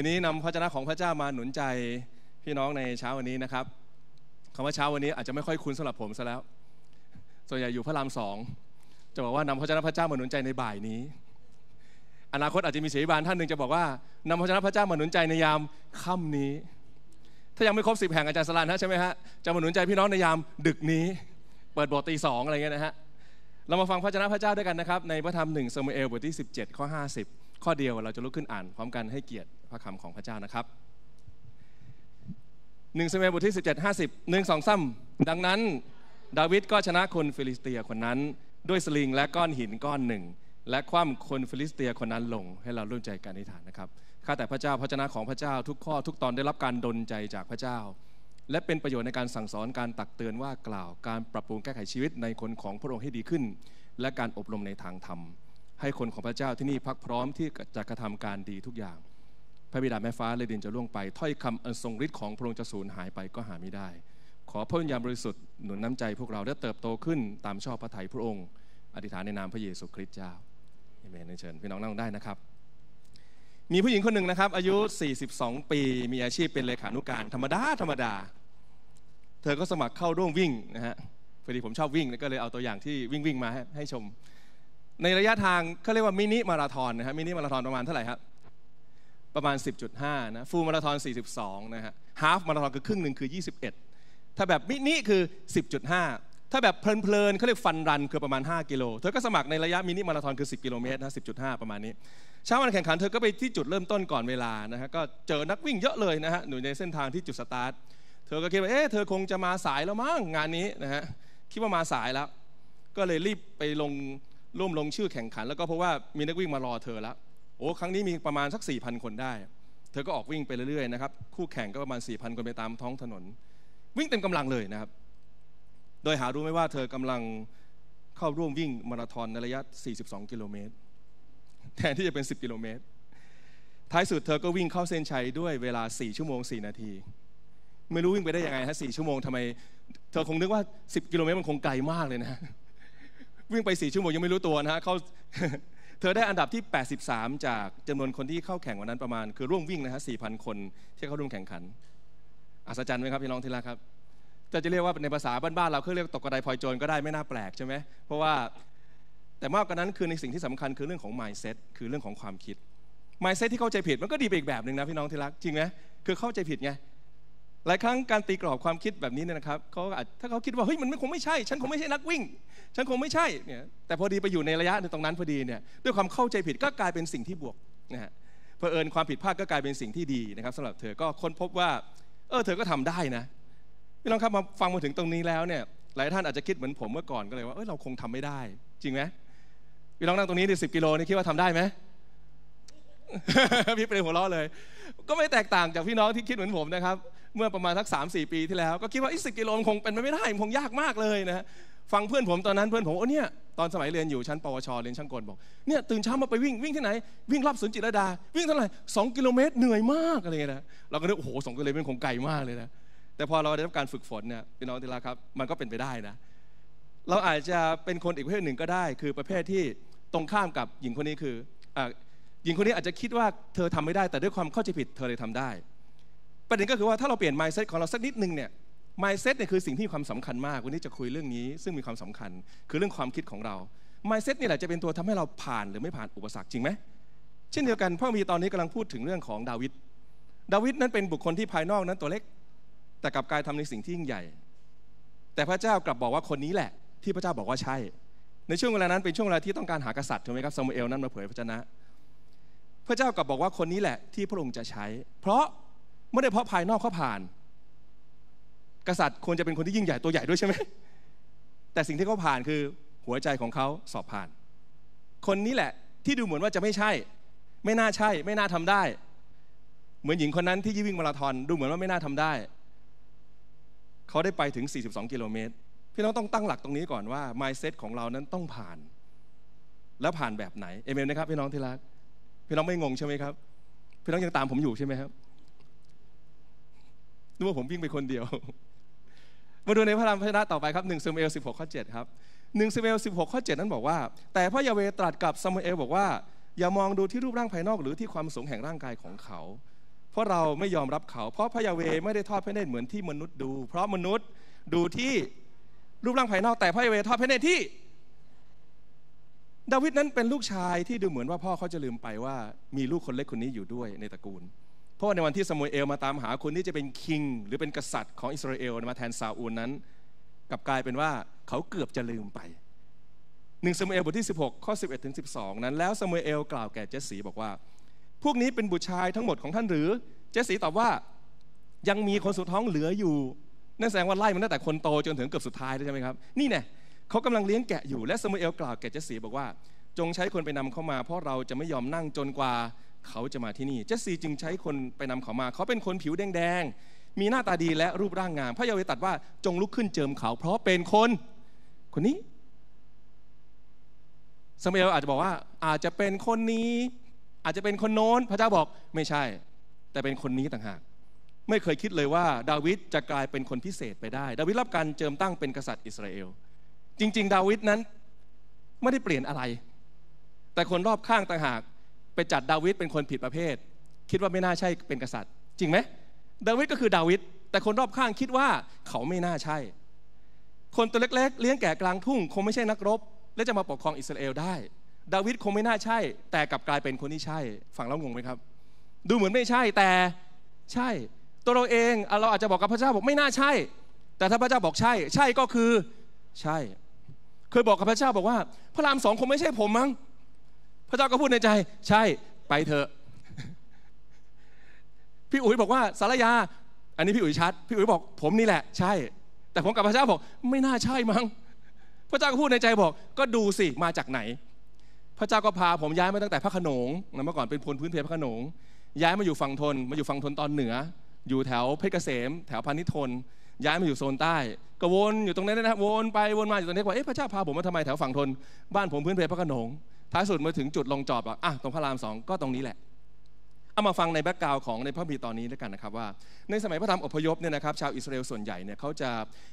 วันนี้นำพระเจนาของพระเจ้ามาหนุนใจพี่น้องในเช้าวันนี้นะครับคำว่าเช้าวันนี้อาจจะไม่ค่อยคุ้นสำหรับผมซะแล้ว ส่วนใหญ่อยู่พระรามสองจะบอกว่านำพระเจ้าพระเจ้ามาหนุนใจในบ่ายนี้ อนาคตอาจจะมีเสียบานท่านหนึ่งจะบอกว่านำพระเจ้าพระเจ้ามาหนุนใจในยามค่ำนี้ ถ้ายังไม่ครบสิบแห่งอาจารย์สลานนะใช่ไหมฮะจะมาหนุนใจพี่น้องในยามดึกนี้ เปิดบทตีสองอะไรเงี้ยนะฮะเรามาฟังพระเจ้าพระเจ้าด้วยกันนะครับในพระธรรมหนึ่งซมุเอลบทที่17ข้อ50 ข้อเดียวเราจะลุกขึ้นอ่านพร้อมกันให้เกียรติพระคำของพระเจ้านะครับหนึ่งสมัยบทที่ 17 50หนึ่งสองซ้ำดังนั้นดาวิดก็ชนะคนฟิลิสเตียคนนั้นด้วยสลิงและก้อนหินก้อนหนึ่ง และคว่ำคนฟิลิสเตียคนนั้นลงให้เราร่วมใจกันอธิษฐานนะครับข้าแต่พระเจ้าพระชนะของพระเจ้าทุกข้อทุกตอนได้รับการดลใจจากพระเจ้า และเป็นประโยชน์ในการสั่งสอนการตักเตือนว่ากล่าวการปรับปรุงแก้ไขชีวิตในคนของพระองค์ให้ดีขึ้น และการอบรมในทางธรรม ให้คนของพระเจ้าที่นี่พักพร้อมที่จะกระทำการดีทุกอย่างพระบิดาแม่ฟ้าเลดินจะล่วงไปถ้อยคำอันทรงฤทธิ์ของพระองค์จะสูญหายไปก็หาไม่ได้ ขอพระวิญญาณบริสุทธิ์หนุนน้ำาใจ พวกเราได้เติบโตขึ้นตามชอบพระทัยพระองค์อธิษฐานในนามพระเยซูคริสต์เจ้าเอเมนเชิญพี่น้องนั่งได้นะครับ มีผู้หญิงคนหนึ่งนะครับอายุ 42 ปีมีอาชีพเป็นเลขานุการธรรมดาธรรมดา เธอก็สมัครเข้าร่วมวิ่งนะฮะพอดีผมชอบวิ่งก็เลยเอาตัวอย่างที่วิ่งวิ่งมาให้ชม ในระยะทางเขาเรียกว่ามินิมาราธอนนะฮะมินิมาราธอนประมาณเท่าไหร่ครับประมาณ 10.5 นะ ฟูลมาราธอน 42 นะฮะ ฮาฟมาราธอนคือครึ่งหนึ่งคือ 21 ถ้าแบบมินิคือ 10.5 ถ้าแบบเพลินๆเขาเรียกฟันรันคือประมาณ 5 กิโล เธอก็สมัครในระยะมินิมาราธอนคือ 10 กิโลเมตรนะ 10.5 ประมาณนี้ เช้าวันแข่งขันเธอก็ไปที่จุดเริ่มต้นก่อนเวลานะฮะ ก็เจอนักวิ่งเยอะเลยนะฮะหนู่ในเส้นทางที่จุดสตาร์ท เธอก็คิดว่า เอ๊ะเธอคงจะมาสายแล้วมั้งงานนี้นะฮะ คิดว่ามาสายแล้ว ก็เลยรีบไปลงร่วมลงชื่อแข่งขัน แล้วก็เพราะว่ามีนักวิ่งมารอเธอแล้วโอ้ครั้งนี้มีประมาณสัก 4,000 คนได้ เธอก็ออกวิ่งไปเรื่อยๆ นะครับคู่แข่งก็ประมาณ 4,000 คนไปตามท้องถนนวิ่งเต็มกำลังเลยนะครับ โดยหารู้ไม่ว่า เธอกำลังเข้าร่วมวิ่งมาราธอนในระยะ 42 กิโลเมตรแทนที่จะเป็น 10 กิโลเมตรท้ายสุดเธอก็วิ่งเข้าเส้นชัยด้วย เวลา 4 ชั่วโมง 4 นาที ไม่รู้วิ่งไปได้ยังไงฮะ 4 ชั่วโมงทำไมเธอคงนึกว่า 10 กิโลเมตรมันคงไกลมากเลยนะ วิ่งไป 4 ชั่วโมงยังไม่รู้ตัวนะฮะเข้าเธอได้อันดับที่ 83 จากจำนวนคนที่เข้าแข่งวันนั้นประมาณคือร่วมวิ่งนะฮะ4,000 คนที่เข้าร่วมแข่งขันอัศจรรย์ไหมครับพี่น้องทีละครับ จะจะเรียกว่าในภาษาบ้านๆเราเขาเรียกตกกระไดพลอยโจรก็ได้ไม่น่าแปลกใช่ไหมเพราะว่าแต่มากกว่านั้นคือในสิ่งที่สำคัญคือเรื่องของ mindset คือเรื่องของความคิด mindset ที่เข้าใจผิดมันก็ดีไปอีกแบบหนึ่งนะพี่น้องทีลรัจริงไหมคือเข้าใจผิดไงหลายครั้งการตีกรอบความคิดแบบนี้เนี่ยนะครับเขาอาจถ้าเขาคิดว่าเฮ้ยมันคงไม่ใช่ ฉันคงไม่ใช่นักวิ่ง ฉันคงไม่ใช่เนี่ยแต่พอดีไปอยู่ในระยะตรงนั้นพอดีเนี่ยด้วยความเข้าใจผิดก็กลายเป็นสิ่งที่บวกนะฮะเผอิญความผิดพลาดก็กลายเป็นสิ่งที่ดีนะครับสำหรับเธอ ก็ค้นพบว่าเออเธอก็ทำได้นะพี่น้องครับมาฟังมาถึงตรงนี้แล้วเนี่ยหลายท่านอาจจะคิดเหมือนผมเมื่อก่อนก็เลยว่าเออเราคงทำไม่ได้ จริงไหมพี่น้องนั่งตรงนี้ดิสิบกิโลนี่คิดว่าทำได้ไหมพี่เป็นหัวเราะเลย ก็ไม่แตกต่างจากพี่น้องที่คิดเหมือนผมนะครับ เมื่อประมาณสักสามสี่ปีที่แล้ว ก็คิดว่าอีสิกิโลมคงเป็นไปไม่ได้คงยากมากเลยนะ ฟังเพื่อนผมตอนนั้นเพื่อนผมโอ้เนี่ยตอนสมัยเรียนอยู่ชั้นปวชเรียนช่างกลบอก เนี่ยตื่นเช้ามาไปวิ่งวิ่งที่ไหนวิ่งรอบสวนจิตรดา วิ่งเท่าไหร่สองกิโลเมตร เหนื่อยมากอะไรนะ เราก็นึกโอ้โหสองกิโลเมตรคงไกลมากเลยนะ แต่พอเราได้รับการฝึกฝนเนี่ยพี่น้องที่รักครับมันก็เป็นไปได้นะ เราอาจจะเป็นคนอีกประเภทหนึ่งก็ได้ คือประเภทที่ตรงข้ามกับหญิงคนนี้คือหญิงคนนี้อาจจะคิดว่าเธอทำไม่ได้ แต่ด้วยความเข้าใจผิดเธอเลยทำได้ ประเด็นก็คือว่าถ้าเราเปลี่ยน mindset ของเราสักนิดนึงเนี่ย mindset เนี่ยคือสิ่งที่มีความสำคัญมากวันนี้จะคุยเรื่องนี้ ซึ่งมีความสำคัญ คือเรื่องความคิดของเรา mindset นี่แหละจะเป็นตัวทำให้เราผ่านหรือไม่ผ่านอุปสรรคจริงไหม เช่นเดียวกันพ่อมีตอนนี้กำลังพูดถึงเรื่องของดาวิด ดาวิดนั้นเป็นบุคคลที่ภายนอกนั้นตัวเล็ก แต่กับกายทำในสิ่งที่ยิ่งใหญ่ แต่พระเจ้ากลับบอกว่าคนนี้แหละ ที่พระเจ้าบอกว่าใช่ ในช่วงเวลานั้นเป็นช่วงเวลาที่ต้องการหากษัตริย์ถูกไหมครับซามูเอลนั้นมาเผยพระชนะพระเจ้ากลับบอกว่าคนนี้แหละ ที่พระองค์จะใช้ เพราะไม่ได้เพราะภายนอกเขาผ่าน กษัตริย์ควรจะเป็นคนที่ยิ่งใหญ่ตัวใหญ่ด้วยใช่ไหม แต่สิ่งที่เขาผ่านคือหัวใจของเขาสอบผ่าน คนนี้แหละที่ดูเหมือนว่าจะไม่ใช่ ไม่น่าใช่ ไม่น่าทำได้ เหมือนหญิงคนนั้นที่ยิ่งวิ่งมาราธอนดูเหมือนว่าไม่น่าทำได้ เขาได้ไปถึง42กิโลเมตร พี่น้องต้องตั้งหลักตรงนี้ก่อนว่า mindset ของเรานั้นต้องผ่าน และผ่านแบบไหนเอเมนนะครับพี่น้องที่รักพี่น้องไม่งงใช่ไหมครับพี่น้องยังตามผมอยู่ใช่ไหมครับนึกว่าผมวิ่งไปคนเดียวมาดูในพระธรรมพระนะต่อไปครับหนึ่งซมเอลสิบหกข้อเจ็ดครับหนึ่งซมเอลสิบหกข้อเจ็ดนั้นบอกว่าแต่พระยาเวตรัสกับซามูเอลบอกว่าอย่ามองดูที่รูปร่างภายนอก หรือที่ความสูงแห่งร่างกายของเขา เพราะเราไม่ยอมรับเขาเพราะพระยาเวไม่ได้ทอดพระเนตรเหมือนที่มนุษย์ดู เพราะมนุษย์ดูที่รูปร่างภายนอกแต่พระยาเวทอดพระเนตรที่ดาวิดนั้นเป็นลูกชายที่ดูเหมือนว่าพ่อเขาจะลืมไปว่ามีลูกคนเล็กคนนี้อยู่ด้วยในตระกูล เพราะในวันที่สมุเอลมาตามหาคนที่จะเป็นคิง หรือเป็นกษัตริย์ของอิสราเอลมาแทนซาอูลนั้น กลับกลายเป็นว่าเขาเกือบจะลืมไปหนึ่งสมุเอลบทที่ 16ข้อ11ถึง12 นั้น แล้วสมุเอลกล่าวแก่เจสีบอกว่า พวกนี้เป็นบุตรชายทั้งหมดของท่านหรือเจสีตอบว่ายังมีคนสุดท้องเหลืออยู่นั่นแสดงว่าไล่มันตั้งแต่คนโตจนถึงเกือบสุดท้ายใช่ไหมครับนี่แน่เขากำลังเลี้ยงแกะอยู่ และสมุเอล กล่าวแก่เจสีบอกว่าจงใช้คนไปนำเข้ามา เพราะเราจะไม่ยอมนั่งจนกว่าเขาจะมาที่นี่ เจสีจึงใช้คนไปนำเขามา เขาเป็นคนผิวแดงๆมีหน้าตาดีและรูปร่างงามพระยาเวตัดว่าจงลุกขึ้นเจิมเขาเพราะเป็นคน คนนี้สมุเอลอาจจะบอกว่าอาจจะเป็นคนนี้อาจจะเป็นคนโน้นพระเจ้าบอกไม่ใช่ แต่เป็นคนนี้ต่างหากไม่เคยคิดเลยว่า ดาวิดจะกลายเป็นคนพิเศษไปได้ดาวิดรับการเจิมตั้งเป็นกษัตริย์อิสราเอลจริง ๆ ดาวิดนั้นไม่ได้เปลี่ยนอะไร แต่คนรอบข้างต่างหากไปจัดดาวิดเป็นคนผิดประเภท คิดว่าไม่น่าใช่เป็นกษัตริย์ จริงไหมดาวิดก็คือดาวิดแต่คนรอบข้างคิดว่าเขาไม่น่าใช่ คนตัวเล็กๆเลี้ยงแก่กลางทุ่ง คงไม่ใช่นักรบ และจะมาปกครองอิสราเอลได้ ดาวิดคงไม่น่าใช่ แต่กลับกลายเป็นคนที่ใช่ฝั่งเรางงไหมครับ ดูเหมือนไม่ใช่แต่ใช่ตัวเราเองเราอาจจะบอกกับพระเจ้าบอกไม่น่าใช่ แต่ถ้าพระเจ้าบอกใช่ ใช่ก็คือใช่คยบอกกับพระเจ้าบอกว่าพระรามสองคงไม่ใช่ผมมั้งพระเจ้าก็พูดในใจใช่ไปเถอะพี่อุ๋ยบอกว่าสารยาอันนี้พี่อุ๋ยชัดพี่อุ๋ยบอกผมนี่แหละ ใช่ แต่ผมกับพระเจ้าบอกไม่น่าใช่มั้ง พระเจ้าก็พูดในใจบอกก็ดูสิมาจากไหน พระเจ้าก็พาผมย้ายมาตั้งแต่พระขนงนะเมื่อก่อนเป็นพลพื้นเพพระขนง ย้ายมาอยู่ฝั่งทน มาอยู่ฝั่งทนตอนเหนือ อยู่แถวเพชรเกษมแถวพานิทนย้ายมาอยู่โซนใต้ก็วนอยู่ตรงนั้นนะวนไปวนมาอยู่ตรงนี้ว่าเอ๊ะพระเจ้าพาผมมาทำไมแถวฝั่งทนบ้านผมพื้นเพพระขนงท้ายสุดมาถึงจุดลงจอบอ่ะอ่ะตรงพระรามสองก็ตรงนี้แหละเอามาฟังในแบ็กกราวของในพระบีตอนนี้ด้วยกันนะครับ ว่า ในสมัยพระธรรมอพยพเนี่ยนะครับ ชาวอิสราเอลส่วนใหญ่เนี่ยเขาจะ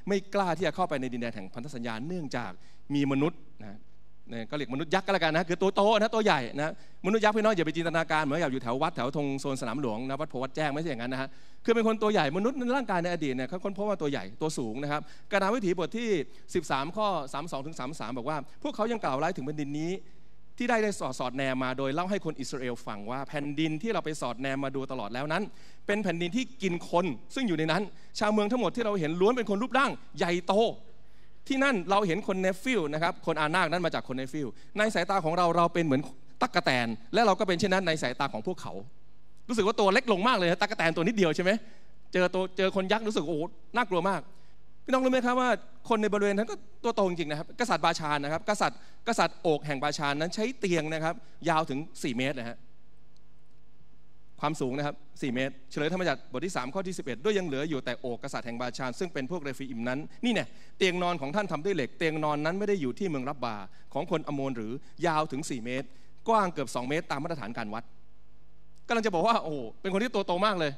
ไม่กล้าที่จะเข้าไปในดินแดนแห่งพันธสัญญาเนื่องจากมีมนุษย์นะก็เรียกมนุษย์ยักษ์ก็แล้วกันนะคือตัวโตนะตัวใหญ่นะมนุษย์ยักษ์พี่น้องอย่าไปจินตนาการเหมือนยับอยู่แถววัดแถวธงโซนสนามหลวงนะวัดโพวัดแจ้งไม่ใช่อย่างนั้นนะฮะคือเป็นคนตัวใหญ่มนุษย์ในร่างกายในอดีตเนี่ยเขาค้นพบว่าตัวใหญ่ตัวสูงนะครับกระดาวิถีบทที่ 13ข้อ32ถึง33บอกว่า พวกเขายังกล่าวร้ายถึงแผ่นดินนี้ ที่ได้ได้สอดสอดแนมมาโดยเล่าให้คนอิสราเอลฟังว่าแผ่นดินที่เราไปสอดแนมมาดูตลอดแล้วนั้น เป็นแผ่นดินที่กินคน ซึ่งอยู่ในนั้น ชาวเมืองทั้งหมดที่เราเห็นล้วนเป็นคนรูปร่างใหญ่โตที่นั่นเราเห็นคนเนฟิลนะครับคนอานาคนั้นมาจากคนเนฟิลในสายตาของเราเราเป็นเหมือนตักกะแตนและเราก็เป็นเช่นนั้นในสายตาของพวกเขารู้สึกว่าตัวเล็กลงมากเลยตักกะแตนตัวนิดเดียวใช่ไหมเจอตัวเจอคนยักษ์รู้สึกโอ้น่ากลัวมากพี่น้องรู้ไหมครับว่าคนในบริเวณนั้นก็ตัวโตจริงๆนะครับ กษัตริย์บาชานนะครับ กษัตริย์กษัตริย์โอกแห่งบาชานนั้นใช้เตียงนะครับยาวถึง 4 เมตรนะฮะความสูงนะครับ 4 เมตร เฉลยธรรมจัตบทที่ 3 ข้อที่ 11 ด้วยยังเหลืออยู่แต่โอกษัตริย์แห่งบาชานซึ่งเป็นพวกเรฟีอิมนั้น นี่เนี่ยเตียงนอนของท่านทำด้วยเหล็กเตียงนอนนั้นไม่ได้อยู่ที่เมืองรับบาของคนอโมนหรือยาวถึง 4 เมตรกว้างเกือบ 2 เมตรตามมาตรฐานการวัดกำลังจะบอกว่าโอ้เป็นคนที่ตัวโตมากเลย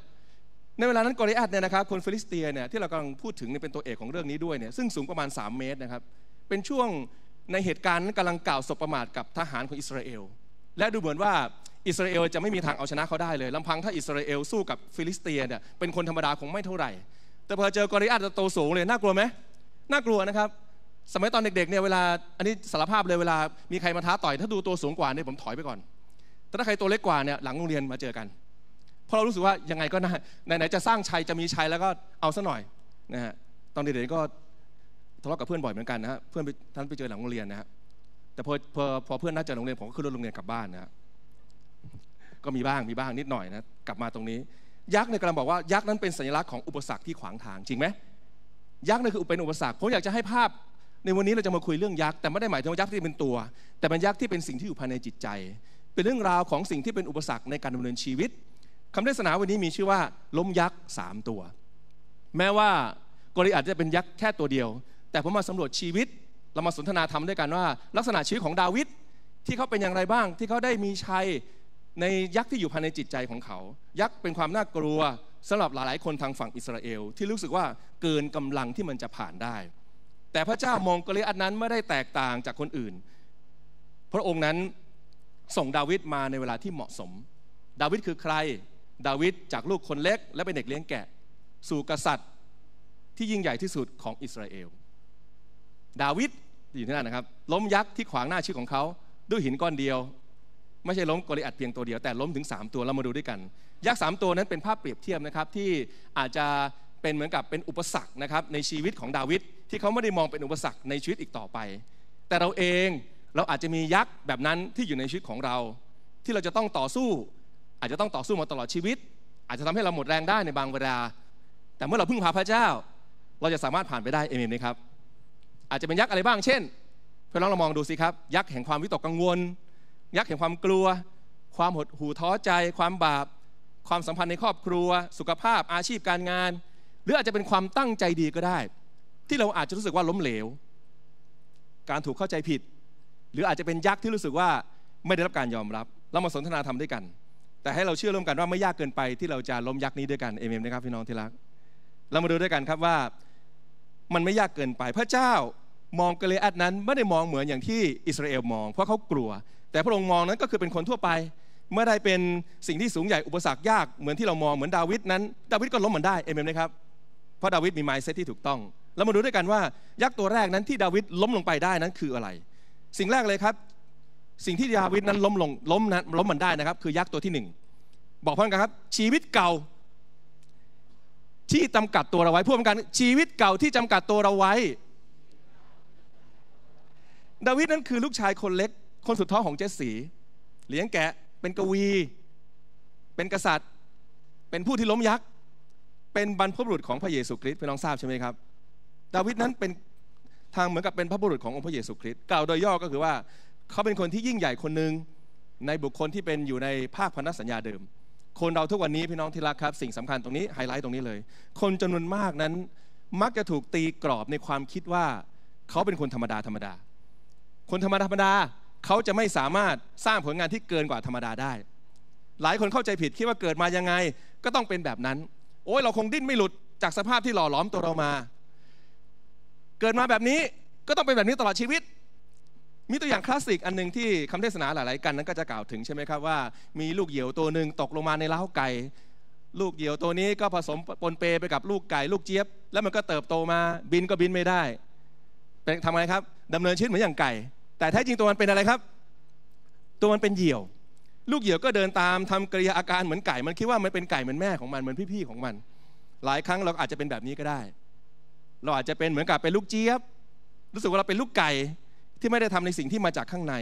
ในเวลานั้นกอริอัตเนี่ยนะครับคนฟิลิสเตียเนี่ยที่เรากำลังพูดถึงเนี่ยเป็นตัวเอกของเรื่องนี้ด้วยเนี่ยซึ่งสูงประมาณ 3 เมตรนะครับเป็นช่วงในเหตุการณ์นั้นกำลังกล่าวสบประมาทกับทหารของอิสราเอลและดูเหมือนว่าอิสราเอลจะไม่มีทางเอาชนะเขาได้เลยลำพังถ้าอิสราเอล สู้กับฟิลิสเตียเนี่ยเป็นคนธรรมดาคงไม่เท่าไหร่ แต่พอเจอกอริอาตโตสูงเลยน่ากลัวไหมน่ากลัวนะครับสมัยตอนเด็กๆเนี่ยเวลาอันนี้สารภาพเลยเวลามีใครมาท้าต่อย ถ้าดูตัวสูงกว่าเนี่ยผมถอยไปก่อน แต่ถ้าใครตัวเล็กกว่าเนี่ยหลังโรงเรียนมาเจอกันเพราะเรารู้สึกว่ายังไงก็น่าไหนๆจะสร้างชัยจะมีชัยแล้วก็เอาซะหน่อยนะฮะตอนเด็กๆก็ทะเลาะกับเพื่อนบ่อยเหมือนกันนะฮะเพื่อนท่านไปเจอหลังโรงเรียนนะฮะแต่พอพอพอเพื่อนน่าจะโรงเรียนผมก็ขึ้นรถโรงเรียนกลับบ้านนะฮะก็มีบ้างมีบ้างนิดหน่อยนะกลับมาตรงนี้ ยักษ์เนี่ยกำลังบอกว่ายักษ์นั้นเป็นสัญลักษณ์ของอุปสรรคที่ขวางทางจริงไหมยักษ์นั่นคือเป็นอุปสรรคผมอยากจะให้ภาพ ในวันนี้เราจะมาคุยเรื่องยักษ์แต่ไม่ได้หมายถึงยักษ์ที่เป็นตัว แต่เป็นยักษ์ที่เป็นสิ่งที่อยู่ภายในจิตใจ เป็นเรื่องราวของสิ่งที่เป็นอุปสรรคในการดำเนินชีวิตคำเทศนาวันนี้มีชื่อว่าล้มยักษ์สามตัว แม้ว่ากรริอาจจะเป็นยักษ์แค่ตัวเดียว แต่ผมมาสำรวจชีวิต เรามาสนทนาธรรมด้วยกันว่า ลักษณะชีวิตของดาวิดที่เขาเป็นอย่างไรบ้างที่เขาได้มีชัยในยักษ์ที่อยู่ภายในจิตใจของเขา ยักษ์เป็นความน่ากลัวสำหรับหลายๆคนทางฝั่งอิสราเอลที่รู้สึกว่าเกินกำลังที่มันจะผ่านได้ แต่พระเจ้ามองกลิอัตนั้นไม่ได้แตกต่างจากคนอื่น พระองค์นั้นส่งดาวิดมาในเวลาที่เหมาะสม ดาวิดคือใคร ดาวิดจากลูกคนเล็ก และเป็นเด็กเลี้ยงแกะสู่กษัตริย์ที่ยิ่งใหญ่ที่สุดของอิสราเอล ดาวิดอยู่ที่นั่นนะครับ ล้มยักษ์ที่ขวางหน้าชื่อของเขาด้วยหินก้อนเดียวไม่ใช่ล้มกกลิอัดเพียงตัวเดียวแต่ล้มถึง 3 ตัวเรามาดูด้วยกัน ยักษ์สตัวนั้นเป็นภาพเปรียบเทียบนะครับที่อาจจะเป็นเหมือนกับเป็นอุปสรรคนะครับในชีวิตของดาวิดที่เขาไม่ได้มองเป็นอุปสรรคในชีวิตอีกต่อไป แต่เราเองเราอาจจะมียักษ์แบบนั้นที่อยู่ในชีวิตของเรา ที่เราจะต้องต่อสู้ อาจจะต้องต่อสู้มาตลอดชีวิต อาจจะทำให้เราหมดแรงได้ในบางเวลา แต่เมื่อเราพึ่งพาพระเจ้า เราจะสามารถผ่านไปได้เอเมนไหมครับอาจจะเป็นยักษ์อะไรบ้างเช่น เพื่อนลองเรามองดูสิครับ ยักษ์แห่งความวิตกกังวลยักษ์แห่งความกลัว ความหดหู่ท้อใจ ความบาป ความสัมพันธ์ในครอบครัว สุขภาพอาชีพการงาน หรืออาจจะเป็นความตั้งใจดีก็ได้ ที่เราอาจจะรู้สึกว่าล้มเหลว การถูกเข้าใจผิด หรืออาจจะเป็นยักษ์ที่รู้สึกว่าไม่ได้รับการยอมรับ เรามาสนทนาธรรมด้วยกัน แต่ให้เราเชื่อร่วมกันว่าไม่ยากเกินไปที่เราจะล้มยักษ์นี้ด้วยกันเอเมนนะครับพี่น้องที่รักเรามาดูด้วยกันครับว่ามันไม่ยากเกินไปพระเจ้ามองกเลอัดนั้น ไม่ได้มองเหมือนอย่างที่อิสราเอลมองเพราะเขากลัวแต่พระองค์มองนั้นก็คือเป็นคนทั่วไป เมื่อได้เป็นสิ่งที่สูงใหญ่อุปสรรค ยากเหมือนที่เรามอง เหมือนดาวิดนั้น ดาวิดก็ล้มเหมือนได้เอเมนไหมครับเพราะดาวิดมีไมซ์เซตที่ถูกต้องแล้วมาดูด้วยกันว่ายักษ์ตัวแรกนั้นที่ดาวิดล้มลงไปได้นั้นคืออะไร สิ่งแรกเลยครับ สิ่งที่ดาวิดนั้นล้มลงล้มนั้นล้มมันได้นะครับคือยักษ์ตัวที่หนึ่งบอกพร้อมกันครับชีวิตเก่าที่จำากัดตัวเราไว้พูดกัน ชีวิตเก่าที่จำกัดตัวเราไว้ ดาวิดนั้นคือลูกชายคนเล็กคนสุดท้องของเจสีเลี้ยงแกะ เป็นกวี เป็นกษัตริย์ เป็นผู้ที่ล้มยักษ์ เป็นบรรพบุรุษของพระเยซูคริสต์พี่น้องทราบใช่ไหมครับ ดาวิดนั้นเป็นทางเหมือนกับเป็นพระบุรุษขององค์พระเยซูคริสต์กล่าวโดยย่อก็คือว่า เขาเป็นคนที่ยิ่งใหญ่คนหนึ่งในบุคคลที่เป็นอยู่ในภาคพันธสัญญาเดิม คนเราทุกวันนี้พี่น้องที่รักครับสิ่งสำคัญตรงนี้ไฮไลท์ตรงนี้เลย คนจำนวนมากนั้นมักจะถูกตีกรอบในความคิดว่าเขาเป็นคนธรรมดาธรรมดา คนธรรมดาธรรมดาเขาจะไม่สามารถสร้างผลงานที่เกินกว่าธรรมดาได้ หลายคนเข้าใจผิดคิดว่าเกิดมายังไง ก็ต้องเป็นแบบนั้น โอ้ยเราคงดิ้นไม่หลุดจากสภาพที่หล่อหลอมตัวเรามา เกิดมาแบบนี้ก็ต้องเป็นแบบนี้ตลอดชีวิต มีตัวอย่างคลาสสิกอันหนึ่งที่คำเทศนาหลาย ๆ กัน นั้นก็จะกล่าวถึงใช่ไหมครับว่า มีลูกเหยี่ยวตัวหนึ่งตกลงมาในเล้าไก่ ลูกเหยี่ยวตัวนี้ก็ผสมปนเปไปกับลูกไก่ ลูกเจี๊ยบแล้วมันก็เติบโตมา บินก็บินไม่ได้เป็นทำไงครับ ดำเนินชีวิตเหมือนอย่างไก่แต่แท้จริงตัวมันเป็นอะไรครับ ตัวมันเป็นเหยี่ยว ลูกเหยี่ยวก็เดินตามทำกริยาอาการเหมือนไก่ มันคิดว่ามันเป็นไก่เหมือนแม่ของมันเหมือนพี่ๆของมัน หลายครั้งเราอาจจะเป็นแบบนี้ก็ได้ เราอาจจะเป็นเหมือนกับเป็นลูกเจี๊ยบ รู้สึกว่าเราเป็นลูกไก่ที่ไม่ได้ทำในสิ่งที่มาจากข้างใน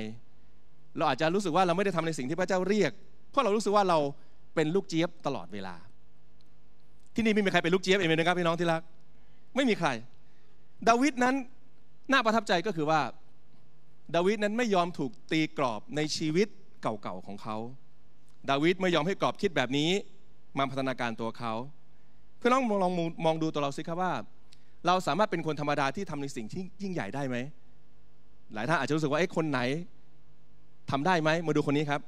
เราอาจจะรู้สึกว่าเราไม่ได้ทำในสิ่งที่พระเจ้าเรียก เพราะเรารู้สึกว่าเราเป็นลูกเจี๊ยบตลอดเวลา ที่นี่ไม่มีใครเป็นลูกเจี๊ยบเองนะครับพี่น้องที่รัก ไม่มีใคร ดาวิดนั้นน่าประทับใจก็คือว่าดาวิดนั้นไม่ยอมถูกตีกรอบในชีวิตเก่าๆของเขา ดาวิดไม่ยอมให้กรอบคิดแบบนี้มาพัฒนาการตัวเขา เพื่อน้องลองมองดูตัวเราสิครับว่า เราสามารถเป็นคนธรรมดาที่ทำในสิ่งที่ยิ่งใหญ่ได้ไหม หลายท่านอาจจะรู้สึกว่าไอ้คนไหน ทำได้ไหม มาดูคนนี้ครับ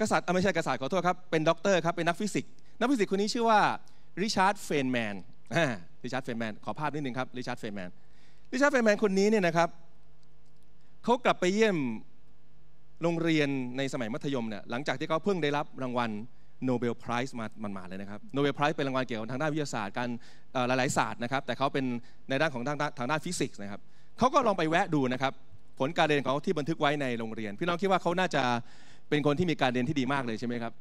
กษัตริย์ไม่ใช่กษัตริย์ขอโทษครับ เป็นด็อกเตอร์ครับ เป็นนักฟิสิกส์ นักฟิสิกส์คนนี้ชื่อว่าริชาร์ด เฟนแมนริชาร์ด เฟนแมน ขอภาพนิดนึงครับ ริชาร์ด เฟนแมน ริชาร์ด เฟนแมน คนนี้เนี่ยนะครับเขากลับไปเยี่ยมโรงเรียนในสมัยมัธยมเนี่ยหลังจากที่เขาเพิ่งได้รับรางวัลโนเบลไพรส์มามันมาเลยนะครับโนเบลไพรส์เป็นรางวัลเกี่ยวกับทางด้านวิทยาศาสตร์การหลายๆศาสตร์นะครับ แต่เขาเป็นในด้านของทางทางด้านฟิสิกส์นะครับเขาก็ลองไปแวะดูนะครับผลการเรียนของเขาที่บันทึกไว้ในโรงเรียนพี่น้องคิดว่าเขาน่าจะเป็นคนที่มีการเรียนที่ดีมากเลยใช่ไหมครับ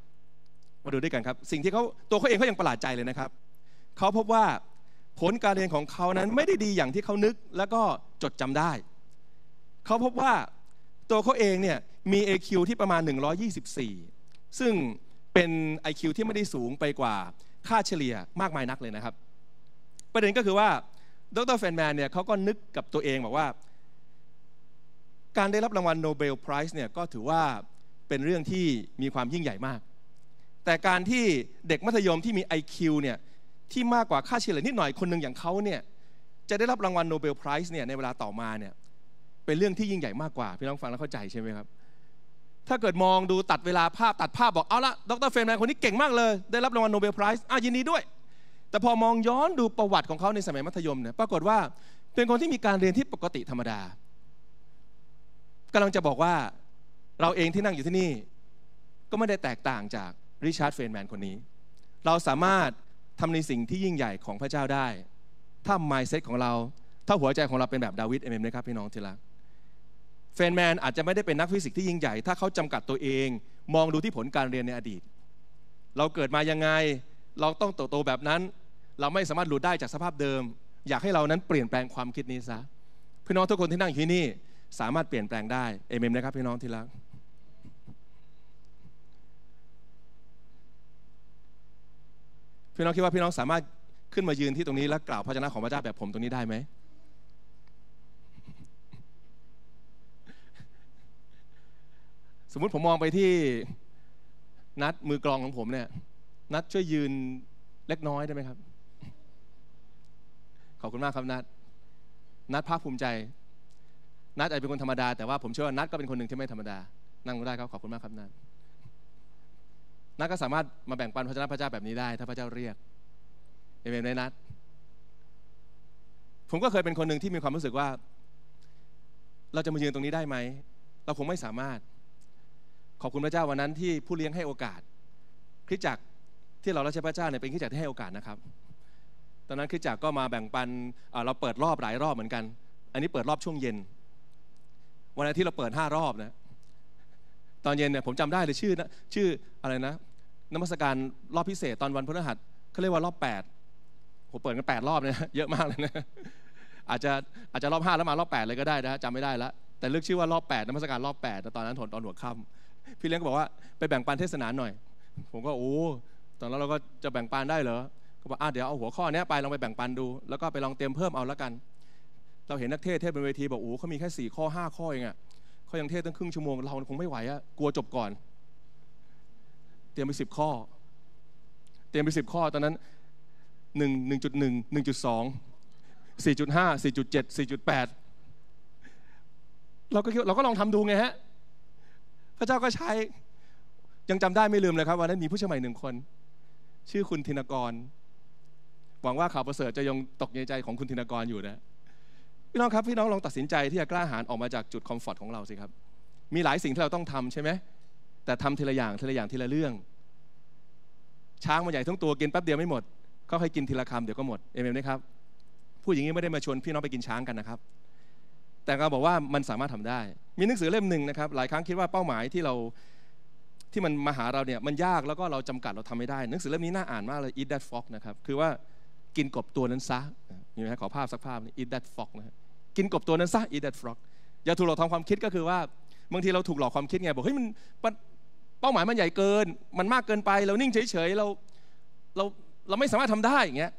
มาดูด้วยกันครับสิ่งที่เขาตัวเขาเองเขายังประหลาดใจเลยนะครับ เขาพบว่าผลการเรียนของเขานั้นไม่ได้ดีอย่างที่เขานึก แล้วก็จดจำได้เขาพบว่าตัวเขาเองเนี่ยมี AQ ที่ประมาณ 124 ซึ่งเป็น IQ ที่ไม่ได้สูงไปกว่าค่าเฉลี่ยมากมายนักเลยนะครับ ประเด็นก็คือว่าดรแฟนแมนเนี่ยเขาก็นึกกับตัวเองบอกว่าการได้รับรางวัลโนเบลไพรส์เนี่ยก็ถือว่าเป็นเรื่องที่มีความยิ่งใหญ่มาก แต่การที่เด็กมัธยมที่มี IQ เนี่ยที่มากกว่าค่าเฉลี่ยนิดหน่อยคนหนึ่งอย่างเขาเนี่ยจะได้รับรางวัลโนเบลไพรส์เนี่ยในเวลาต่อมาเนี่ยเป็นเรื่องที่ยิ่งใหญ่มากกว่าพี่น้องฟังแล้วเข้าใจใช่ไหมครับ ถ้าเกิดมองดูตัดเวลาภาพตัดภาพบอกเอาละดรเฟรมแมนคนนี้เก่งมากเลย ได้รับรางวัลโนเบลไพรส์อ่ะยินดีด้วยแต่พอมองย้อนดูประวัติของเขาในสมัยมัธยมเนี่ยปรากฏว่าเป็นคนที่มีการเรียนที่ปกติธรรมดา กำลังจะบอกว่าเราเองที่นั่งอยู่ที่นี่ ก็ไม่ได้แตกต่างจากริชาร์ดเฟรนแมนคนนี้ เราสามารถทำในสิ่งที่ยิ่งใหญ่ของพระเจ้าได้ ถ้าม i n เซ็ตของเราถ้าหัวใจของเราเป็นแบบดาวิดเอเมนหะครับพี่น้องที่รักฟนแมนอาจจะไม่ได้เป็นนักฟิสิกส์ที่ยิ่งใหญ่ถ้าเขาจำกัดตัวเอง มองดูที่ผลการเรียนในอดีต เราเกิดมายังไง เราต้องโตโตแบบนั้น เราไม่สามารถหลุดได้จากสภาพเดิม อยากให้เรานั้นเปลี่ยนแปลงความคิดนี้ซะพี่น้องทุกคนที่นั่งอยู่ที่นี่สามารถเปลี่ยนแปลงได้เอเมนนะครับพี่น้องที่รักพี่น้องคิดว่าพี่น้องสามารถขึ้นมายืนที่ตรงนี้แล้วกล่าวพระชนะของพระเจ้าแบบผมตรงนี้ได้ไหมสมมุติผมมองไปที่ นัดมือกลองของผมเนี่ย นัดช่วยยืนเล็กน้อยได้ไหมครับขอบคุณมากครับนัด นัดภาคภูมิใจนัดอาจเป็นคนธรรมดาแต่ว่าผมเชื่อว่านัดก็เป็นคนหนึ่งที่ไม่ธรรมดานั่งได้ครับขอบคุณมากครับนัดนัดก็สามารถมาแบ่งปันพระเจ้าพระเจ้าแบบนี้ได้ ถ้าพระเจ้าเรียกเอเมนไหมนัด ผมก็เคยเป็นคนหนึ่งที่มีความรู้สึกว่า เราจะมายืนตรงนี้ได้ไหมเราคงไม่สามารถขอบคุณพระเจ้าวันนั้นที่ผู้เลี้ยงให้โอกาส คริสจักรที่เรารับใช้พระเจ้าเนี่ยเป็นคริสจักรที่ให้โอกาสนะครับ ตอนนั้นคริสจักรก็มาแบ่งปันเราเปิดรอบหลายรอบเหมือนกัน อันนี้เปิดรอบช่วงเย็น วันอาทิตย์เราเปิดห้ารอบนะ ตอนเย็นเนี่ยผมจำได้เลยชื่อนะชื่ออะไรนะ นมัสการรอบพิเศษตอนวันพฤหัสเขาเรียกว่ารอบแปดผมเปิดกันแปดรอบเนี่ยเยอะมากเลยนะ อาจจะอาจจะรอบห้าแล้วมารอบแปดเลยก็ได้นะจำไม่ได้ละ แต่เลือกชื่อว่ารอบแปดนมัสการรอบแปดแต่ตอนนั้นถนตอนหัวค่ำพี่เลี้ยงก็บอกว่าไปแบ่งปันเทศนาหน่อย ผมก็โอ้ตอนนั้นเราก็จะแบ่งปันได้เหรอก็บอกอ่ะเดี๋ยวเอาหัวข้อนี้ไปลองไปแบ่งปันดู แล้วก็ไปลองเตรียมเพิ่มเอาละกัน เราเห็นนักเทศเทศบนเวที บอกโอ้เขามีแค่สี่ข้อห้าข้อเองอะเขายังเทศตั้งครึ่งชั่วโมงเราคงไม่ไหวอะกลัวจบก่อน เตรียมไปสิบข้อเตรียมไปสิบข้อ ตอนนั้นหหหหนนนนึึึึ่่่่่งงงงงจจจุุดดสสอี็ดสี่จุดแปดเราก็เราก็ลองทำดูไงฮะพระเจ้าก็ใช้ยังจำได้ไม่ลืมเลยครับวันนั้นมีผู้ชมัยหนึ่งคน ชื่อคุณธินกร หวังว่าข่าวประเสริฐจะยังตกในใจของคุณธินกรอยู่นะ พี่น้องครับพี่น้องลองตัดสินใจที่จะกล้าหาญออกมาจากจุดคอมฟอร์ตของเราสิครับ มีหลายสิ่งที่เราต้องทำใช่ไหมแต่ทำทีละอย่างทีละอย่างทีละเรื่องช้างมันใหญ่ทั้งตัวกินแป๊บเดียวไม่หมดเขาให้กินทีละคำเดี๋ยวก็หมดเอเมนไหมครับผู้หญิงนี้ไม่ได้มาชวน พี่น้องไปกินช้างกันนะครับแต่เราบอกว่ามันสามารถทำได้ มีหนังสือเล่มหนึ่งนะครับหลายครั้งคิดว่าเป้าหมายที่เราที่มันมาหาเราเนี่ยมันยากแล้วก็เราจำกัดเราทำไม่ได้หนังสือเล่มนี้น่าอ่านมากเลย Eat That f o g นะครับคือว่ากินกบตัวนั้นซะมีไหมขอภาพสักภาพ Eat That f o g นะกินกบตัวนั้นซะ Eat That Frog อย่าถูกหลอกทำความคิดก็คือว่าบางทีเราถูกหลอกความคิดไงบอกเฮ้ยมันเป้าหมายมันใหญ่เกิน มันมากเกินไปเรานิ่งเฉยๆเราเราเราไม่สามารถทำได้อย่างเงี้ย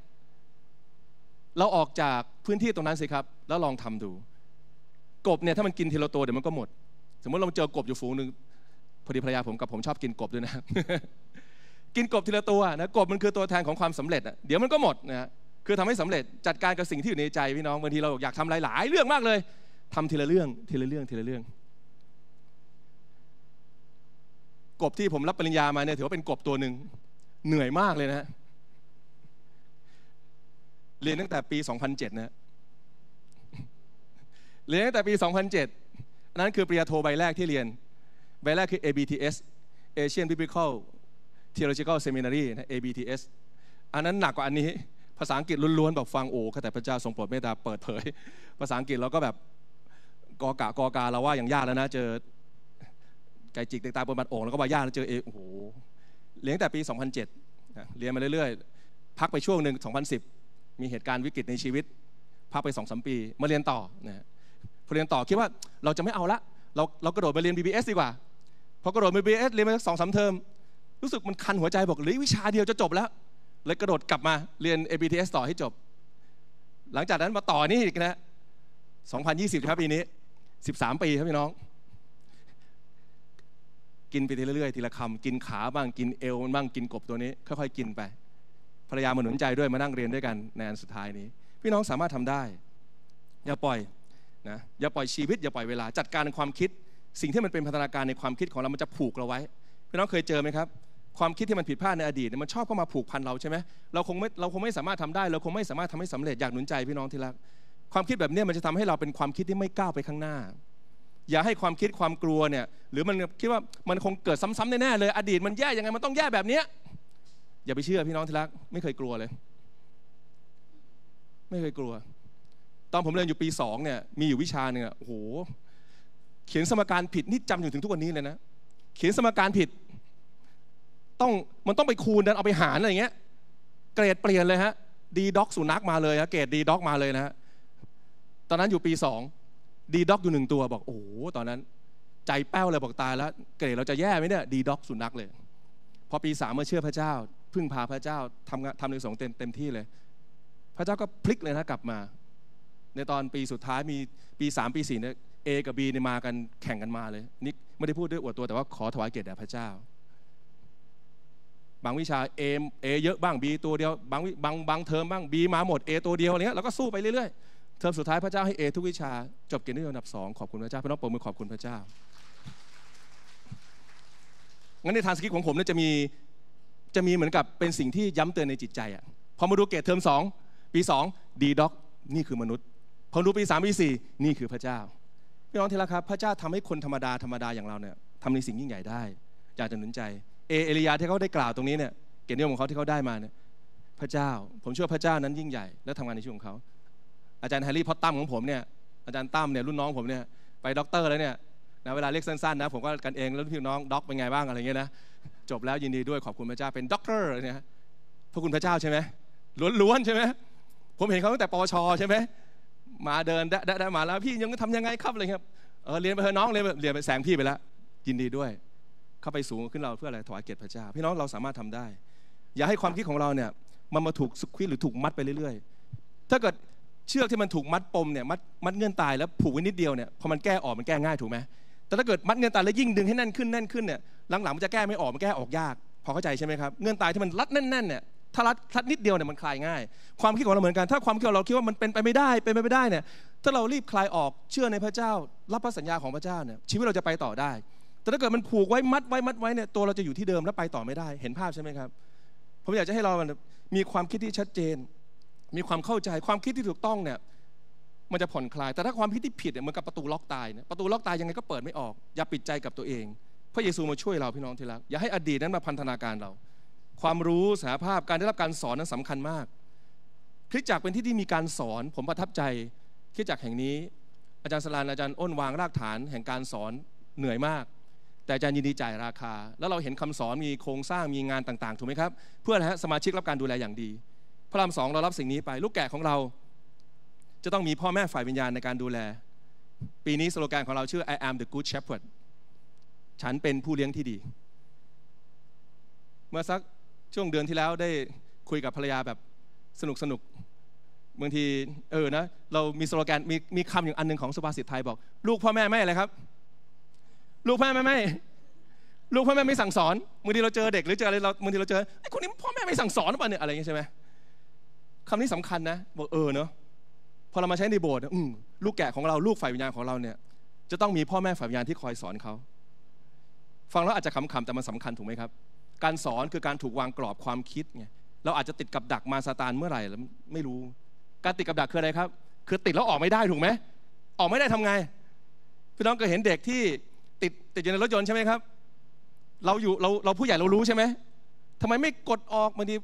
เราออกจากพื้นที่ตรงนั้นสิครับ แล้วลองทำดูกบเนี่ยถ้ามันกินทีละตัวเดี๋ยวมันก็หมด สมมติเราเจอกบอยู่ฝูงหนึ่งพอดีภรรยาผมกับผมชอบกินกบด้วยนะ กินกบทีละตัวนะกบมันคือตัวแทนของความสำเร็จอ่ะเดี๋ยวมันก็หมดนะคือทำให้สำเร็จจัดการกับสิ่งที่อยู่ในใจพี่น้องบางทีเราอยากทำหลาย ๆเรื่องมากเลย ทำทีละเรื่องทีละเรื่องทีละเรื่อง กบที่ผมรับปริญญามาเนี่ยถือว่าเป็นกบตัวหนึ่งเหนื่อยมากเลยนะเรียนตั้งแต่ปี 2007นะเรียนตั้งแต่ปี 2007อันนั้นคือปริญญาโทใบแรกที่เรียนใบแรกคือ ABTS Asian Biblical Theological Seminary นะ ABTS อันนั้นหนักกว่าอันนี้ ภาษาอังกฤษล้วนๆแบบฟังโอ้ข้าแต่พระเจ้าทรงโปรดเมตตาเปิดเผยภาษาอังกฤษเราก็แบบกอกะกอกาเราว่าอย่างยากแล้วนะเจอไก่จิกเด็กตาบนบัตรโอ่งแล้วก็ว่ายากแล้วเจอเอโอ้โหเรียนแต่ปี 2007นเรียนมาเรื่อยๆ พักไปช่วงหนึ่ง2010 มีเหตุการณ์วิกฤตในชีวิตพักไป2อสปี มาเรียนต่อนะเรียนต่อคิดว่าเราจะไม่เอาละเราเรากระโดดไปเรียน BBS ดีกว่าพอกระโดดไป BBS เรียนมาสองสาเทอม รู้สึกมันคันหัวใจบอกเลยวิชาเดียวจะจบแล้วเลยกระโดดกลับมาเรียน ABTS ต่อให้จบ หลังจากนั้นมาต่อนี่อีกนะ 2020 ครับปีนี้ 13 ปีครับพี่น้อง กินไปเรื่อยๆ ทีละคำกินขาบ้างกินเอวบ้างกินกบตัวนี้ ค่อยๆ กินไปภรรยามาหนุนใจด้วยมานั่งเรียนด้วยกันในอันสุดท้ายนี้ พี่น้องสามารถทำได้อย่าปล่อยนะอย่าปล่อยชีวิตอย่าปล่อยเวลาจัดการในความคิด สิ่งที่มันเป็นพัฒนาการในความคิดของเรามันจะผูกเราไว้พี่น้องเคยเจอไหมครับ ความคิดที่มันผิดพลาดในอดีตมันชอบเข้ามาผูกพันเราใช่ไหมเราคงไม่เราคงไม่สามารถทำได้ เราคงไม่สามารถทำให้สำเร็จอยากหนุนใจพี่น้องที่รักความคิดแบบนี้มันจะทำให้เราเป็นความคิดที่ไม่ก้าวไปข้างหน้า อย่าให้ความคิดความกลัวเนี่ยหรือมันคิดว่ามันคงเกิดซ้ำๆแน่ๆเลยอดีตมันแย่ยังไงมันต้องแย่แบบนี้อย่าไปเชื่อพี่น้องที่รักไม่เคยกลัวเลย ไม่เคยกลัวตอนผมเรียนอยู่ปีสองเนี่ยมีอยู่วิชาหนึ่งโอ้โหเขียนสมการผิดนี่จำอยู่ถึงทุกวันนี้เลยนะเขียนสมการผิดต้องมันต้องไปคูณดันเอาไปหารอะไรเงี้ย เกรดเปลี่ยนเลยฮะดีด็อกสุนัขมาเลยฮะเกรดดีด็อก มาเลยนะฮะตอนนั้นอยู่ปีสองดีด็อกอยู่หนึ่งตัวบอกโอ้โหตอนนั้นใจแป้วเลยบอกตายแล้ว เกรดเราจะแย่ไหมเนี่ยดีด็อกสุนัขเลยพอปีสามเมื่อเชื่อพระเจ้า พึ่งพาพระเจ้าทำงานทำในสงเต็มเต็มที่เลย พระเจ้าก็พลิกเลยนะกลับมาในตอนปีสุดท้ายมีปี3ปี4เนี่ยเอกับ B เนี่ยมากันแข่งกันมาเลยนี่ไม่ได้พูดด้วยอวดตัวแต่ว่าขอถวายเกียรติแด่พระเจ้า บางวิชาเอเอเยอะบ้าง B ตัวเดียวบางบางบางเทอมบ้าง B มาหมด A ตัวเดียวอะไรเงี้ยเราก็สู้ไปเรื่อยๆเทอมสุดท้ายพระเจ้าให้ A ทุกวิชาจบเกียรตินิยมอันดับสองขอบคุณพระเจ้าพี่น้องปรบมือขอบคุณพระเจ้างั้นในทางสกิปของผมเนี่ยจะมีจะมีเหมือนกับเป็นสิ่งที่ย้ำเตือนในจิตใจอ่ะพอมาดูเกรดเทอมสองปีสองดีด็อกนี่คือมนุษย์ผมดูปีสามปีสี่นี่คือพระเจ้าพี่น้องที่รักครับพระเจ้าทำให้คนธรรมดาธรรมดาอย่างเราเนี่ยทำในสิ่งยิ่งใหญ่ได้อยากจะหนุนใจ เอเอลียาที่เขาได้กล่าวตรงนี้เนี่ยเกียรตินิยมของเขาที่เขาได้มาเนี่ยพระเจ้าผมเชื่อพระเจ้านั้นยิ่งใหญ่และทำงานในชีวิตของเขาอาจารย์แฮร์รี่พอตตัมของผมเนี่ยอาจารย์ตั้มเนี่ยรุ่นน้องผมเนี่ยไปด็อกเตอร์แล้วเนี่ยนะเวลาเรียกสั้นๆนะผมก็กันเองแล้วพี่น้องด็อกเป็นไงบ้างอะไรเงี้ยนะจบแล้วยินดีด้วยขอบคุณพระเจ้าเป็นด็อกเตอร์เนี่ยพระคุณพระเจ้าใช่ไหมล้วนๆใช่ไหมผมเห็นเขาตั้งแต่ปวชใช่ไหมมาเดินได้ได้มาแล้วพี่ยังทำยังไงครับอะไรครับเออเรียนไปเถอะน้องเรียนเรียนไปแสงพี่ไปแล้วยินดีด้วย เข้าไปสูงขึ้นเราเพื่ออะไรถวายเกียรติพระเจ้าพี่น้องเราสามารถทำได้ อย่าให้ความคิดของเราเนี่ยมันมาถูกสุขวิหรือถูกมัดไปเรื่อยๆ ถ้าเกิดเชือกที่มันถูกมัดปมเนี่ยมัดมัดเงื่อนตายแล้วผูกไว้นิดเดียวเนี่ยพอมันแก้ออกมันแก้ง่ายถูกไหมแต่ถ้าเกิดมัดเงื่อนตายแล้วยิ่งดึงให้แน่นขึ้นแน่นขึ้นเนี่ยหลังๆมันจะแก้ไม่ออกมันแก้ออกยากพอเข้าใจใช่ไหมครับเงื่อนตายที่มันรัดแน่นๆเนี่ยถ้ารัดรัดนิดเดียวเนี่ยมันคลายง่าย ความคิดของเราเหมือนกัน ถ้าความคิดของเราคิดว่ามันเป็นไปไม่ได้เป็นไปไม่ได้เนี่ย ถ้าเรารีบคลายออกเชื่อในพระเจ้า รับพระสัญญาของพระเจ้าเนี่ยชีวิตเราจะไปต่อได้ แต่ถ้าเกิดมันผูกไว้มัดไว้มัดไว้เนี่ยตัวเราจะอยู่ที่เดิมแล้วไปต่อไม่ได้ เห็นภาพใช่ไหมครับผมอยากจะให้เรามีความคิดที่ชัดเจน มีความเข้าใจความคิดที่ถูกต้องเนี่ยมันจะผ่อนคลายแต่ถ้าความคิดที่ผิดเนี่ยเหมือนกับประตูล็อกตายนยประตูล็อกตายยังไงก็เปิดไม่ออก อย่าปิดใจกับตัวเอง พระเยซูมาช่วยเราพี่น้องที่รักอย่าให้อดีตนั้นมาพันธนาการเราความรู้สารภาพการได้รับการสอนนั้นสำคัญมากคริสจักรเป็นที่ที่มีการสอนผมประทับใจคริสจักรแห่งนี้ อาจารย์สลานอาจารย์อ้นวางรากฐานแห่งการสอนเหนื่อยมาก แต่อาจารย์ยินดีจ่ายราคา แล้วเราเห็นคำสอนมีโครงสร้างมีงานต่างๆถูกไหมครับ เพื่ออะไรฮะสมาชิกรับการดูแลอย่างดีพระรามสองเรารับสิ่งนี้ไปลูกแก่ของเรา จะต้องมีพ่อแม่ฝ่ายวิญญาณในการดูแล ปีนี้สโลแกนของเราชื่อ I am the good shepherd ฉันเป็นผู้เลี้ยงที่ดี เมื่อสักช่วงเดือนที่แล้วได้คุยกับภรรยาแบบสนุกสนุกบางที เออนะเรามีสโลแกนมีมีคำอย่างอันหนึ่งของสุภาษิตไทยบอก ลูกพ่อแม่ไม่อะไรครับ ลูกพ่อแม่ไม่ลูกพ่อแม่ไม่สั่งสอนบางทีเราเจอเด็ก หรือเจออะไรเราบางทีเราเจอไอ้คนนี้พ่อแม่ไม่สั่งสอนป่ะเนี่ยอะไรอย่างเงี้ยใช่ไหมคำนี้สำคัญนะบอกเออเนาะพอเรามาใช้ในโบสถ์ลูกแกะของเราลูกฝ่ายวิญญาณของเราเนี่ย จะต้องมีพ่อแม่ฝ่ายวิญญาณที่คอยสอนเขาฟังแล้วอาจจะขำๆแต่มันสาคัญถูกไหมครับการสอนคือการถูกวางกรอบความคิดไง เราอาจจะติดกับดักมาซาตาน เมื่อไหร่แล้วไม่รู้ การติดกับดักคืออะไรครับ คือติดแล้วออกไม่ได้ถูกไหม ออกไม่ได้ทำไงพี่น้องเคยเห็นเด็กที่ติดติดอยู่ในรถยนต์ใช่ไหมครับ เราอยู่เราเราผู้ใหญ่เรารู้ใช่ไหมทำไมไม่กดออกบางที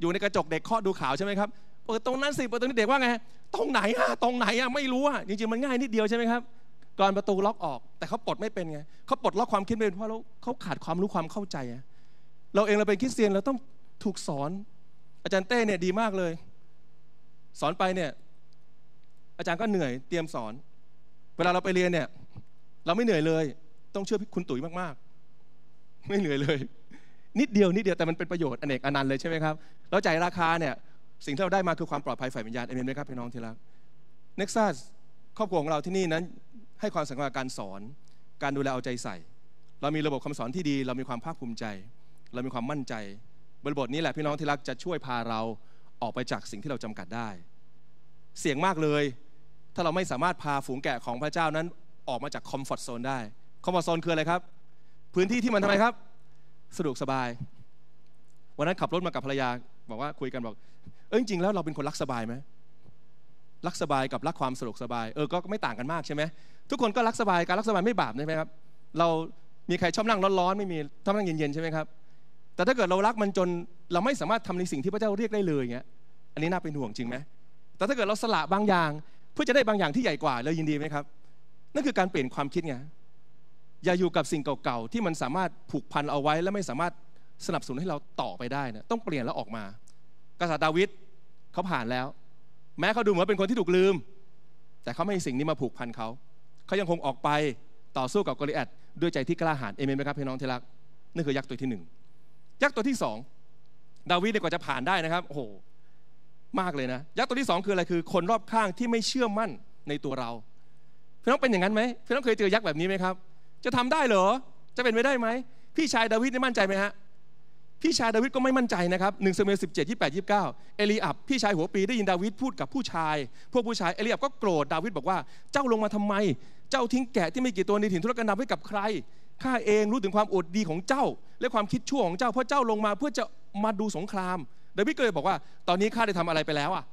อยู่ในกระจกเด็กเคาะดูขาวใช่ไหมครับเปิดตรงนั้นสิเปิดตรงนี้เด็กว่าไง ตรงไหนอะตรงไหนอะไม่รู้อะจริงจริงมันง่ายนิดเดียวใช่ไหมครับก่อนประตูล็อกออก แต่เขาปลดไม่เป็นไงเขาปลดล็อกความคิดไม่เป็นเพราะเขาขาดความรู้ความเข้าใจอะเราเองเราเป็นคริสเตียนเราต้องถูกสอน อาจารย์เต้เนี่ยดีมากเลย สอนไปเนี่ยอาจารย์ก็เหนื่อยเตรียมสอน เวลาเราไปเรียนเนี่ยเราไม่เหนื่อยเลย ต้องเชื่อคุณตุ๋ยมากๆ ไม่เหนื่อยเลย นิดเดียวนิดเดียวแต่มันเป็นประโยชน์อเนกอนันต์เลยใช่ไหมครับแล้วจ่ายราคาเนี่ยสิ่งที่เราได้มาคือความปลอดภัยฝ่ายวิญญาณเอเมนไหมครับพี่น้องที่รักเน็กซัสครอบครัวของเราที่นี่นั้นให้ความสำคัญกับการสอนการดูแลเอาใจใส่เรามีระบบคำสอนที่ดี เรามีความภาคภูมิใจเรามีความมั่นใจบริบทนี้แหละพี่น้องที่รักจะช่วยพาเราออกไปจากสิ่งที่เราจำกัดได้ เสี่ยงมากเลย ถ้าเราไม่สามารถพาฝูงแกะของพระเจ้านั้นออกมาจากคอมฟอร์ทโซนได้ คอมฟอร์ทโซนคืออะไรครับ พื้นที่ที่มันทำไมครับ สะดวกสบาย วันนั้นขับรถมากับภรรยาบอกว่าคุยกันบอก เออจริง แล้วเราเป็นคนรักสบายไหม รักสบายกับรักความสะดวกสบาย เออก็ไม่ต่างกันมากใช่ไหมทุกคนก็รักสบาย การรักสบายไม่บาปใช่ไหมครับ เรามีใครชอบนั่งร้อนๆไม่มีชอบนั่งเย็นๆใช่ไหมครับแต่ถ้าเกิดเรารักมันจนเราไม่สามารถทำในสิ่งที่พระเจ้าเรียกได้เลยเงี้ย อันนี้น่าเป็นห่วงจริงไหมแต่ถ้าเกิดเราสละบางอย่างเพื่อจะได้บางอย่างที่ใหญ่กว่าเรายินดีไหมครับ นั่นคือการเปลี่ยนความคิดไง อย่าอยู่กับสิ่งเก่าๆที่มันสามารถผูกพันเอาไว้ และไม่สามารถสนับสนุนให้เราต่อไปได้นะต้องเปลี่ยนแล้วออกมา กษัตริย์ดาวิดเขาผ่านแล้ว แม้เขาดูเหมือนเป็นคนที่ถูกลืม แต่เขาไม่มีสิ่งนี้มาผูกพันเขาเขายังคงออกไปต่อสู้กับกอริแอดด้วยใจที่กล้าหาญเอเมนไหมครับพี่น้องที่รักนั่นคือยักษ์ตัวที่หนึ่งยักษ์ตัวที่สองดาวิดกว่าจะผ่านได้นะครับโอ้โหมากเลยนะยักษ์ตัวที่สองคืออะไรคือ คนรอบข้างที่ไม่เชื่อมั่นในตัวเราพี่น้องเป็นอย่างนั้นไหมพี่น้องเคยเจอยักษ์แบบนี้ไหมครับ จะทำได้เหรอจะเป็นไปได้ไหมพี่ชายดาวิดได้มั่นใจไหมฮะพี่ชายดาวิดก็ไม่มั่นใจนะครับหนึ่งเซมิสิบเจ็ดยี่แปดยี่เก้าเอลีอับพี่ชายหัวปีได้ยินดาวิดพูดกับผู้ชายพวกผู้ชายเอลีอับก็โกรธดาวิดบอกว่า เจ้าลงมาทำไม เจ้าทิ้งแกะที่ไม่กี่ตัวในถิ่นทุรกันดารไว้กับใครข้าเองรู้ถึงความอดดีของเจ้า และความคิดชั่วของเจ้าเพราะเจ้าลงมา เพื่อจะมาดูสงครามดาวิดก็เลยบอกว่า ตอนนี้ข้าได้ทำอะไรไปแล้วอ่ะ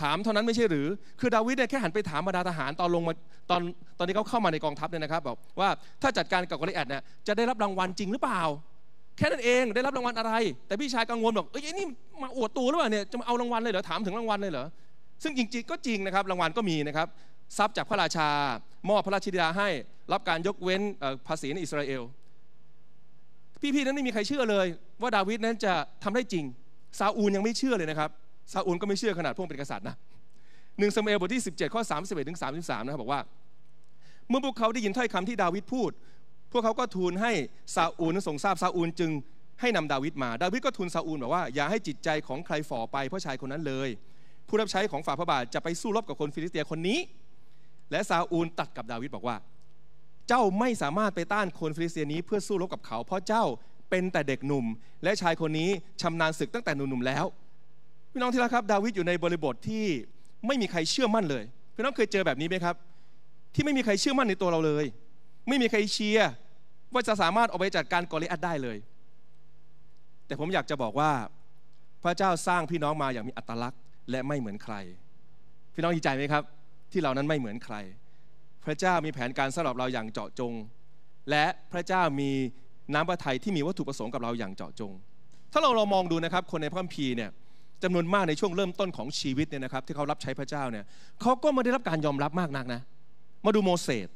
ถามเท่านั้นไม่ใช่ หรือ คือดาวิดเนี่ยแค่หันไปถามบรรดาทหาร ตอนลงมาตอนตอนนี้เขาเข้ามาในกองทัพเนี่ยนะครับบอกว่าถ้าจัดการกับกอริแอดเนี่ยจะได้รับรางวัลจริงหรือเปล่า แค่นั้นเองได้รับรางวัลอะไร แต่พี่ชายกังวลบอกเอ้ยนี่มาอวดตัวหรือเปล่าเนี่ยจะมาเอารางวัลเลยเหรอถามถึงรางวัลเลยเหรอซึ่งจริง ๆ ก็จริงนะครับรางวัลก็มีนะครับทรัพย์จากพระราชามอบพระราชธิดาให้รับการยกเว้นภาษีในอิสราเอลพี่ๆนั้นไม่มีใครเชื่อเลยว่าดาวิดนั้นจะทำได้จริงซาอูลยังไม่เชื่อเลยนะครับซาอูลก็ไม่เชื่อขนาดพวกเป็นกษัตริย์นะหนึ่งสมเอลบทที่ 17ข้อ3 1ถึง33นะครับบอกว่า เมื่อพวกเขาได้ยินถ้อยคำที่ดาวิดพูด พวกเขาก็ทูลให้ซาอูลทรงทราบซาอูลจึงให้นำดาวิดมาดาวิดก็ทูลซาอูลบอกว่าอย่าให้จิตใจของใครฝ่อไปเพราะชายคนนั้นเลย ผู้รับใช้ของฝ่าพระบาทจะไปสู้รบกับคนฟิลิสเตียคนนี้และซาอูลตัดกับดาวิดบอกว่า เจ้าไม่สามารถไปต้านคนฟิลิสเตียนี้เพื่อสู้รบกับเขา เพราะเจ้าเป็นแต่เด็กหนุ่ม และชายคนนี้ชำนาญศึกตั้งแต่หนุ่มๆแล้ว พี่น้องที่รักครับดาวิดอยู่ในบริบทที่ไม่มีใครเชื่อมั่นเลย พี่น้องเคยเจอแบบนี้ไหมครับ ที่ไม่มีใครเชื่อมั่นในตัวเราเลย ไม่มีใครเชียร์ว่าจะสามารถออกไปจัดการกอริอัดได้เลย แต่ผมอยากจะบอกว่า พระเจ้าสร้างพี่น้องมาอย่างมีอัตลักษณ์ และไม่เหมือนใคร พี่น้องดีใจไหมครับที่เรานั้นไม่เหมือนใคร พระเจ้ามีแผนการสำหรับเราอย่างเจาะจง และพระเจ้ามีน้ำพระทัยที่มีวัตถุประสงค์กับเราอย่างเจาะจง ถ้าเราเรามองดูนะครับ คนในพระคัมภีร์เนี่ยจำนวนมากในช่วงเริ่มต้นของชีวิตเนี่ยนะครับ ที่เขารับใช้พระเจ้าเนี่ย เขาก็ไม่ได้รับการยอมรับมากนักนะ มาดูโมเสส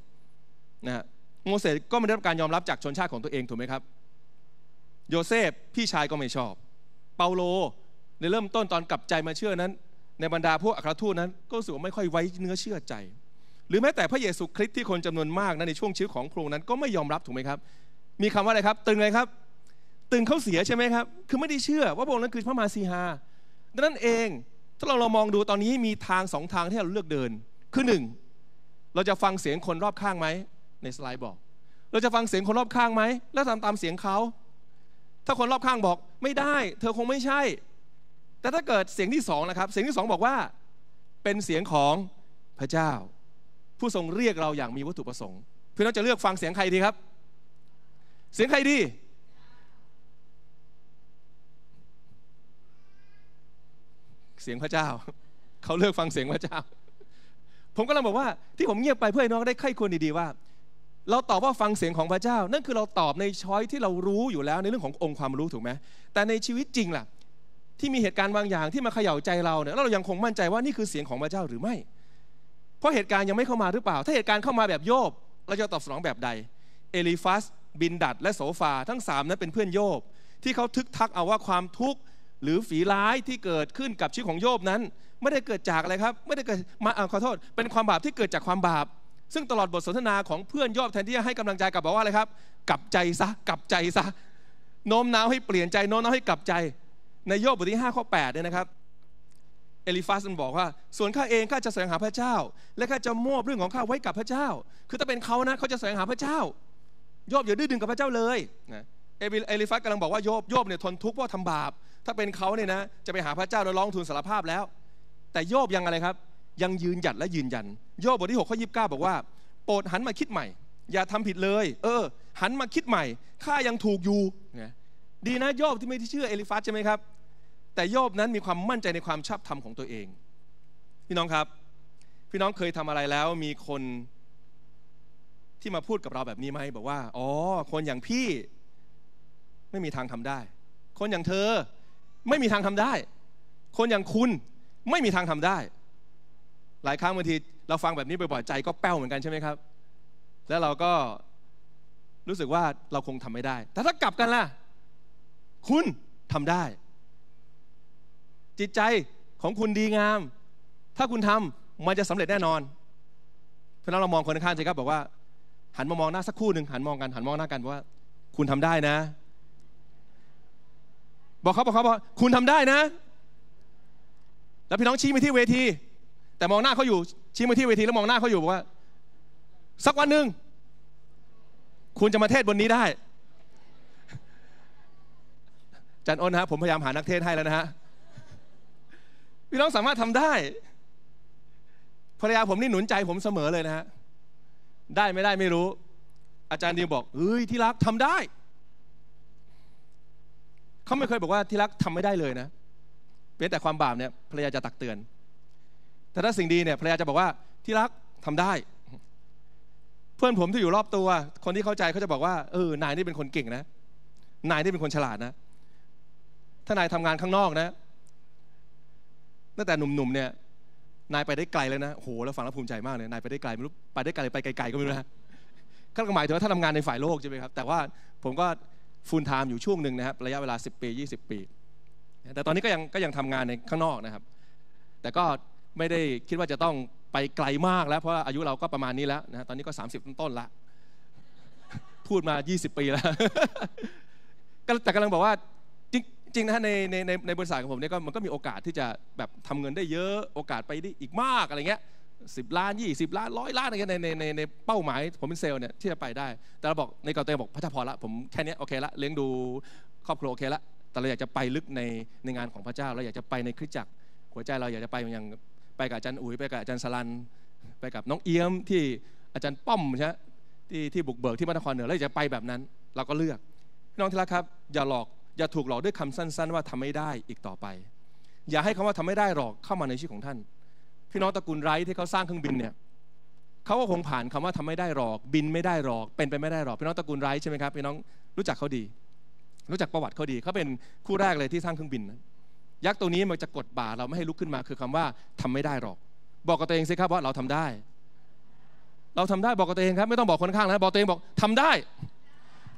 นะฮะ โมเสสก็ไม่ได้รับการยอมรับจากชนชาติของตัวเองถูกไหมครับ โยเซฟพี่ชายก็ไม่ชอบ เปาโลในเริ่มต้นตอนกลับใจมาเชื่อนั้นในบรรดาพวกอัครทูตนั้นก็รู้สึกไม่ค่อยไว้เนื้อเชื่อใจ หรือแม้แต่พระเยซูคริสต์ที่คนจำนวนมากนั้นในช่วงชีวิตของพระองค์นั้นก็ไม่ยอมรับถูกไหมครับ มีคำว่าอะไรครับตึงเลยครับตึงเขาเสียใช่ไหมครับคือไม่ได้เชื่อว่าพระองค์นั้นคือพระมาซีฮาดังนั้นเองถ้าเราเรามองดูตอนนี้มีทางสองทางที่เราเลือกเดินคือหนึ่งเราจะฟังเสียงคนรอบข้างไหมในสไลด์บอก เราจะฟังเสียงคนรอบข้างไหมแล้วทำตามเสียงเขาถ้าคนรอบข้างบอกไม่ได้ เธอคงไม่ใช่แต่ถ้าเกิดเสียงที่สองนะครับ เสียงที่สองบอกว่าเป็นเสียงของพระเจ้า ผู้ทรงเรียกเราอย่างมีวัตถุประสงค์พี่น้องจะเลือกฟังเสียงใครดีครับ เสียงใครดีเสียงพระเจ้า เขาเลือกฟังเสียงพระเจ้า ผมก็เลยบอกว่าที่ผมเงียบไปเพื่อให้น้องได้ไข้ควรดีๆว่า เราตอบว่าฟังเสียงของพระเจ้า นั่นคือเราตอบในช้อยที่เรารู้อยู่แล้วในเรื่องขององค์ความรู้ถูกไหมแต่ในชีวิตจริงล่ะที่มีเหตุการณ์บางอย่างที่มาเขย่าใจเราเนี่ยแล้วเรายังคงมั่นใจว่านี่คือเสียงของพระเจ้าหรือไม่ เพราะเหตุการณ์ยังไม่เข้ามาหรือเปล่า ถ้าเหตุการณ์เข้ามาแบบโยบเราจะตอบสนองแบบใดเอลิฟัสบินดัดและโสฟาทั้ง 3 นั้นเป็นเพื่อนโยบ ที่เขาทึกทักเอาว่าความทุกข์ หรือฝีร้ายที่เกิดขึ้นกับชีวิตของโยบนั้น ไม่ได้เกิดจากอะไรครับ ไม่ได้เกิดมาขอโทษ เป็นความบาปที่เกิดจากความบาปซึ่งตลอดบทสนทนาของเพื่อนโยบแทนที่จะให้กำลังใจกลับบอกว่าอะไรครับกลับใจซะกลับใจซะโน้มน้าวให้เปลี่ยนใจโน้มน้าวให้กลับใจในโยบบทที่5ข้อ8เนี่ยนะครับ เอลิฟาสมันบอกว่า ส่วนข้าเองข้าจะแสวงหาพระเจ้า และข้าจะมอบเรื่องของข้าไว้กับพระเจ้า คือถ้าเป็นเขานะเขาจะแสวงหาพระเจ้าโยบอย่าดื้อดึงกับพระเจ้าเลยนะเอลิฟาสกำลังบอกว่าโยบโยบเนี่ยทนทุกข์เพราะทำบาป ถ้าเป็นเขาเนี่ยนะ จะไปหาพระเจ้าแล้วร้องทูลสารภาพแล้ว แต่โยบยังอะไรครับ ยังยืนหยัดและยืนยันโยบบทที่6ข้อ29 บอกว่า โปรดหันมาคิดใหม่ อย่าทำผิดเลย เออหันมาคิดใหม่ข้ายังถูกอยู่นะดีนะโยบที่ไม่ที่เชื่อเอลิฟัสใช่ไหมครับ แต่โยบนั้นมีความมั่นใจในความชอบธรรมของตัวเอง พี่น้องครับ พี่น้องเคยทำอะไรแล้วมีคนที่มาพูดกับเราแบบนี้ไหมบอกว่า อ๋อ คนอย่างพี่ ไม่มีทางทำได้ คนอย่างเธอไม่มีทางทำได้ คนอย่างคุณไม่มีทางทำได้ หลายครั้งบางที เราฟังแบบนี้บ่อยๆใจ ก็แป้วเหมือนกันใช่ไหมครับ แล้วเราก็รู้สึกว่าเราคงทำไม่ได้ แต่ถ้ากลับกันล่ะคุณทำได้ จิตใจของคุณดีงาม ถ้าคุณทำมันจะสำเร็จแน่นอน เพราะนั้นเรามองคนข้างๆสิครับบอกว่า หันมามองหน้าสักคู่หนึ่ง หันมองกัน หันมองหน้ากันว่า คุณทำได้นะ บอกเขาบอกเขาบอกคุณทำได้นะ แล้วพี่น้องชี้ไปที่เวทีแต่มองหน้าเขาอยู่ ชี้ไปที่เวทีแล้วมองหน้าเขาอยู่บอกว่า สักวันหนึ่ง คุณจะมาเทศบนนี้ได้จันอ้นนะผมพยายามหานักเทศให้แล้วนะฮะพี่น้องสามารถทำได้ภรรยาผมนี่หนุนใจผมเสมอเลยนะฮะได้ไม่ได้ไม่รู้ อาจารย์ดีบอกเฮ้ยที่รักทำได้เขาไม่เคยบอกว่าที่รักทำไม่ได้เลยนะเป็นแต่ความบาปเนี่ยภรรยาจะตักเตือน แต่ถ้าสิ่งดีเนี่ยภรรยาจะบอกว่าที่รักทำได้ เพื่อนผมที่อยู่รอบตัว คนที่เข้าใจเขาจะบอกว่าเออนายนี่เป็นคนเก่งนะนายนี่เป็นคนฉลาดนะถ้านายทำงานข้างนอกนะ ตั้งแต่หนุ่มๆเนี่ย นายไปได้ไกลเลยนะโหแล้วฟังแล้วภูมิใจมากเลย นายไปได้ไกลไม่รู้ไปได้ไกล ไปไกลๆก็ไม่รู้นะขั้นหมายถึงว่าท้าทำงานในฝ่ายโลกใช่ไหมครับ แต่ว่าผมก็ฟูลไทม์อยู่ช่วงหนึ่งนะครับ ระยะเวลา10 ปี20 ปี แต่ตอนนี้ก็ยังก็ยังทำงานในข้างนอกนะครับ แต่ก็ไม่ได้คิดว่าจะต้องไปไกลมาก แล้ว เพราะอายุเราก็ประมาณนี้แล้วนะ ตอนนี้ก็ 30ต้นๆละ พูดมา 20 ปีแล้วแต่กำลังบอกว่าจริงนะในในในในบริษัทของผมเนี่ยก็มันก็มีโอกาสที่จะแบบทำเงินได้เยอะโอกาสไปได้อีกมากอะไรเงี้ยสิบล้านยี่สิบล้านร้อยล้านอะไรเงี้ยในในในเป้าหมายผมเป็นเซลล์เนี่ยที่จะไปได้แต่เราบอกในกอเตงบอกพระเจ้าพอละผมแค่นี้โอเคละเลี้ยงดูครอบครัวโอเคละแต่เราอยากจะไปลึกในในงานของพระเจ้าเราอยากจะไปในคริสตจักรหัวใจเราอยากจะไปอย่างไปกับอาจารย์อุ๋ย ไปกับอาจารย์สลันไปกับน้องเอี้ยมที่อาจารย์ป้อมใช่ที่ที่บุกเบิกที่มาธครเหนือเราอยากจะไปแบบนั้น เราก็เลือกน้องที่รักครับ อย่าหลอกอย่าถูกหลอกด้วยคำสั้นๆว่าทำไม่ได้อีกต่อไป อย่าให้คำว่าทำไม่ได้หรอกเข้ามาในชีวิตของท่าน พี่น้องตระกูลไร้ที่เขาสร้างเครื่องบินเนี่ยเขาก็คงผ่านคำว่าทำไม่ได้หรอกบินไม่ได้หรอก เป็นไปไม่ได้หรอกพี่น้องตระกูลไร้ใช่ไหมครับพี่น้องรู้จักเขาดี รู้จักประวัติเขาดีเขาเป็นคู่แรกเลยที่สร้างเครื่องบินยักษ์ตัวนี้มันจะกดบ่าเราไม่ให้ลุกขึ้นมาคือคำว่าทำไม่ได้หรอก บอกกับตัวเองสิครับว่าเราทำได้ เราทำได้บอกกับตัวเองครับ ไม่ต้องบอกคนข้างนะบอกตัวเองบอกทำได้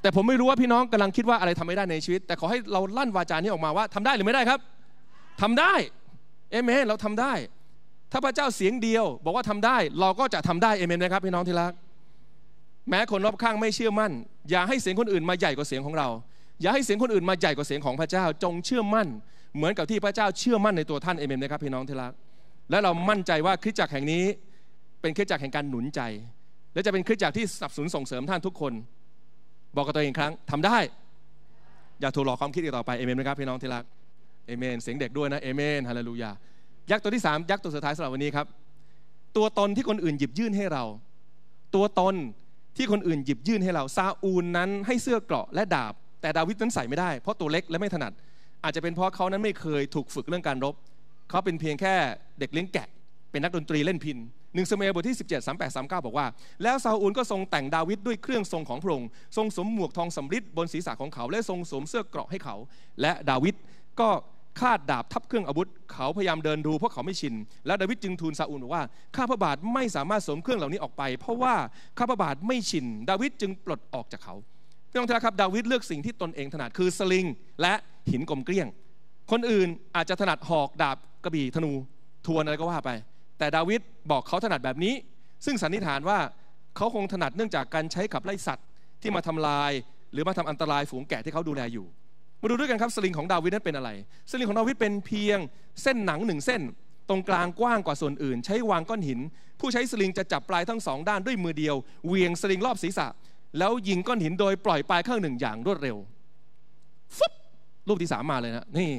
แต่ผมไม่รู้ว่าพี่น้องกำลังคิดว่าอะไรทำไม่ได้ในชีวิต แต่ขอให้เราลั่นวาจานี้ออกมาว่าทำได้หรือไม่ได้ครับ ทำได้เอเมนเราทำได้ ถ้าพระเจ้าเสียงเดียวบอกว่าทำได้ เราก็จะทำได้เอเมนนะครับ พี่น้องที่รักแม้คนรอบข้างไม่เชื่อมั่น อย่าให้เสียงคนอื่นมาใหญ่กว่าเสียงของเราอย่าให้เสียงคนอื่นมาใหญ่กว่าเสียงของพระเจ้า จงเชื่อมั่น เหมือนกับที่พระเจ้าเชื่อมั่นในตัวท่านเอเมนนะครับ พี่น้องที่รักและเรามั่นใจว่าคริสตจักรแห่งนี้ เป็นคริสตจักรแห่งการหนุนใจ และจะเป็นคริสตจักรที่สนับสนุนส่งเสริมท่านทุกคนบอกกับตัวเองครั้ง ทำได้อย่าถูกหลอกความคิดอีกต่อไปเอเมนไหมครับพี่น้องที่รักเอเมนเสียงเด็กด้วยนะเอเมนฮาเลลูยายักษ์ตัวที่3ยักษ์ตัวสุดท้ายสำหรับวันนี้ครับ ตัวตนที่คนอื่นหยิบยื่นให้เรา ตัวตนที่คนอื่นหยิบยื่นให้เราซาอูลนั้นให้เสื้อเกราะและดาบ แต่ดาวิดนั้นใส่ไม่ได้เพราะตัวเล็กและไม่ถนัด อาจจะเป็นเพราะเขานั้นไม่เคยถูกฝึกเรื่องการรบ เขาเป็นเพียงแค่เด็กเลี้ยงแกะ็นนักดนตรีเล่นพินหนึ่งสมัยบทที่17 38 39 บอกว่า แล้วซาอูลก็ทรงแต่งดาวิดด้วยเครื่องทรงของพระองค์ทรงสวมหมวกทองสำริดบนศีรษะของเขาและทรงสวมเสื้อเกราะให้เขา และดาวิดก็คาดดาบทับเครื่องอาวุธ เขาพยายามเดินดูเพราะเขาไม่ชิน และดาวิดจึงทูลซาอูลว่าข้าพระบาทไม่สามารถสวมเครื่องเหล่านี้ออกไป เพราะว่าข้าพระบาทไม่ชิน ดาวิดจึงปลดออกจากเขาพี่น้องครับดาวิดเลือกสิ่งที่ตนเองถนัดคือสลิง และหินกลมเกลี้ยง คนอื่นอาจจะถนัดหอกดาบกระบี่ธนู ทวนอะไรก็ว่าไปแต่ดาวิดบอกเขาถนัดแบบนี้ ซึ่งสันนิษฐานว่าเขาคงถนัดเนื่องจากการใช้ขับไล่สัตว์ที่มาทำลาย หรือมาทำอันตรายฝูงแกะที่เขาดูแลอยู่ มาดูด้วยกันครับสลิงของดาวิดนั้นเป็นอะไร สลิงของดาวิดเป็นเพียงเส้นหนังหนึ่งเส้น ตรงกลางกว้างกว่าส่วนอื่น ใช้วางก้อนหินผู้ใช้สลิงจะจับปลายทั้งสองด้านด้วยมือเดียวเวียงสลิงรอบศีรษะแล้วยิงก้อนหินโดยปล่อยปลายข้างหนึ่งอย่างรวดเร็วฟึบรูปที่สามมาเลยนะนี่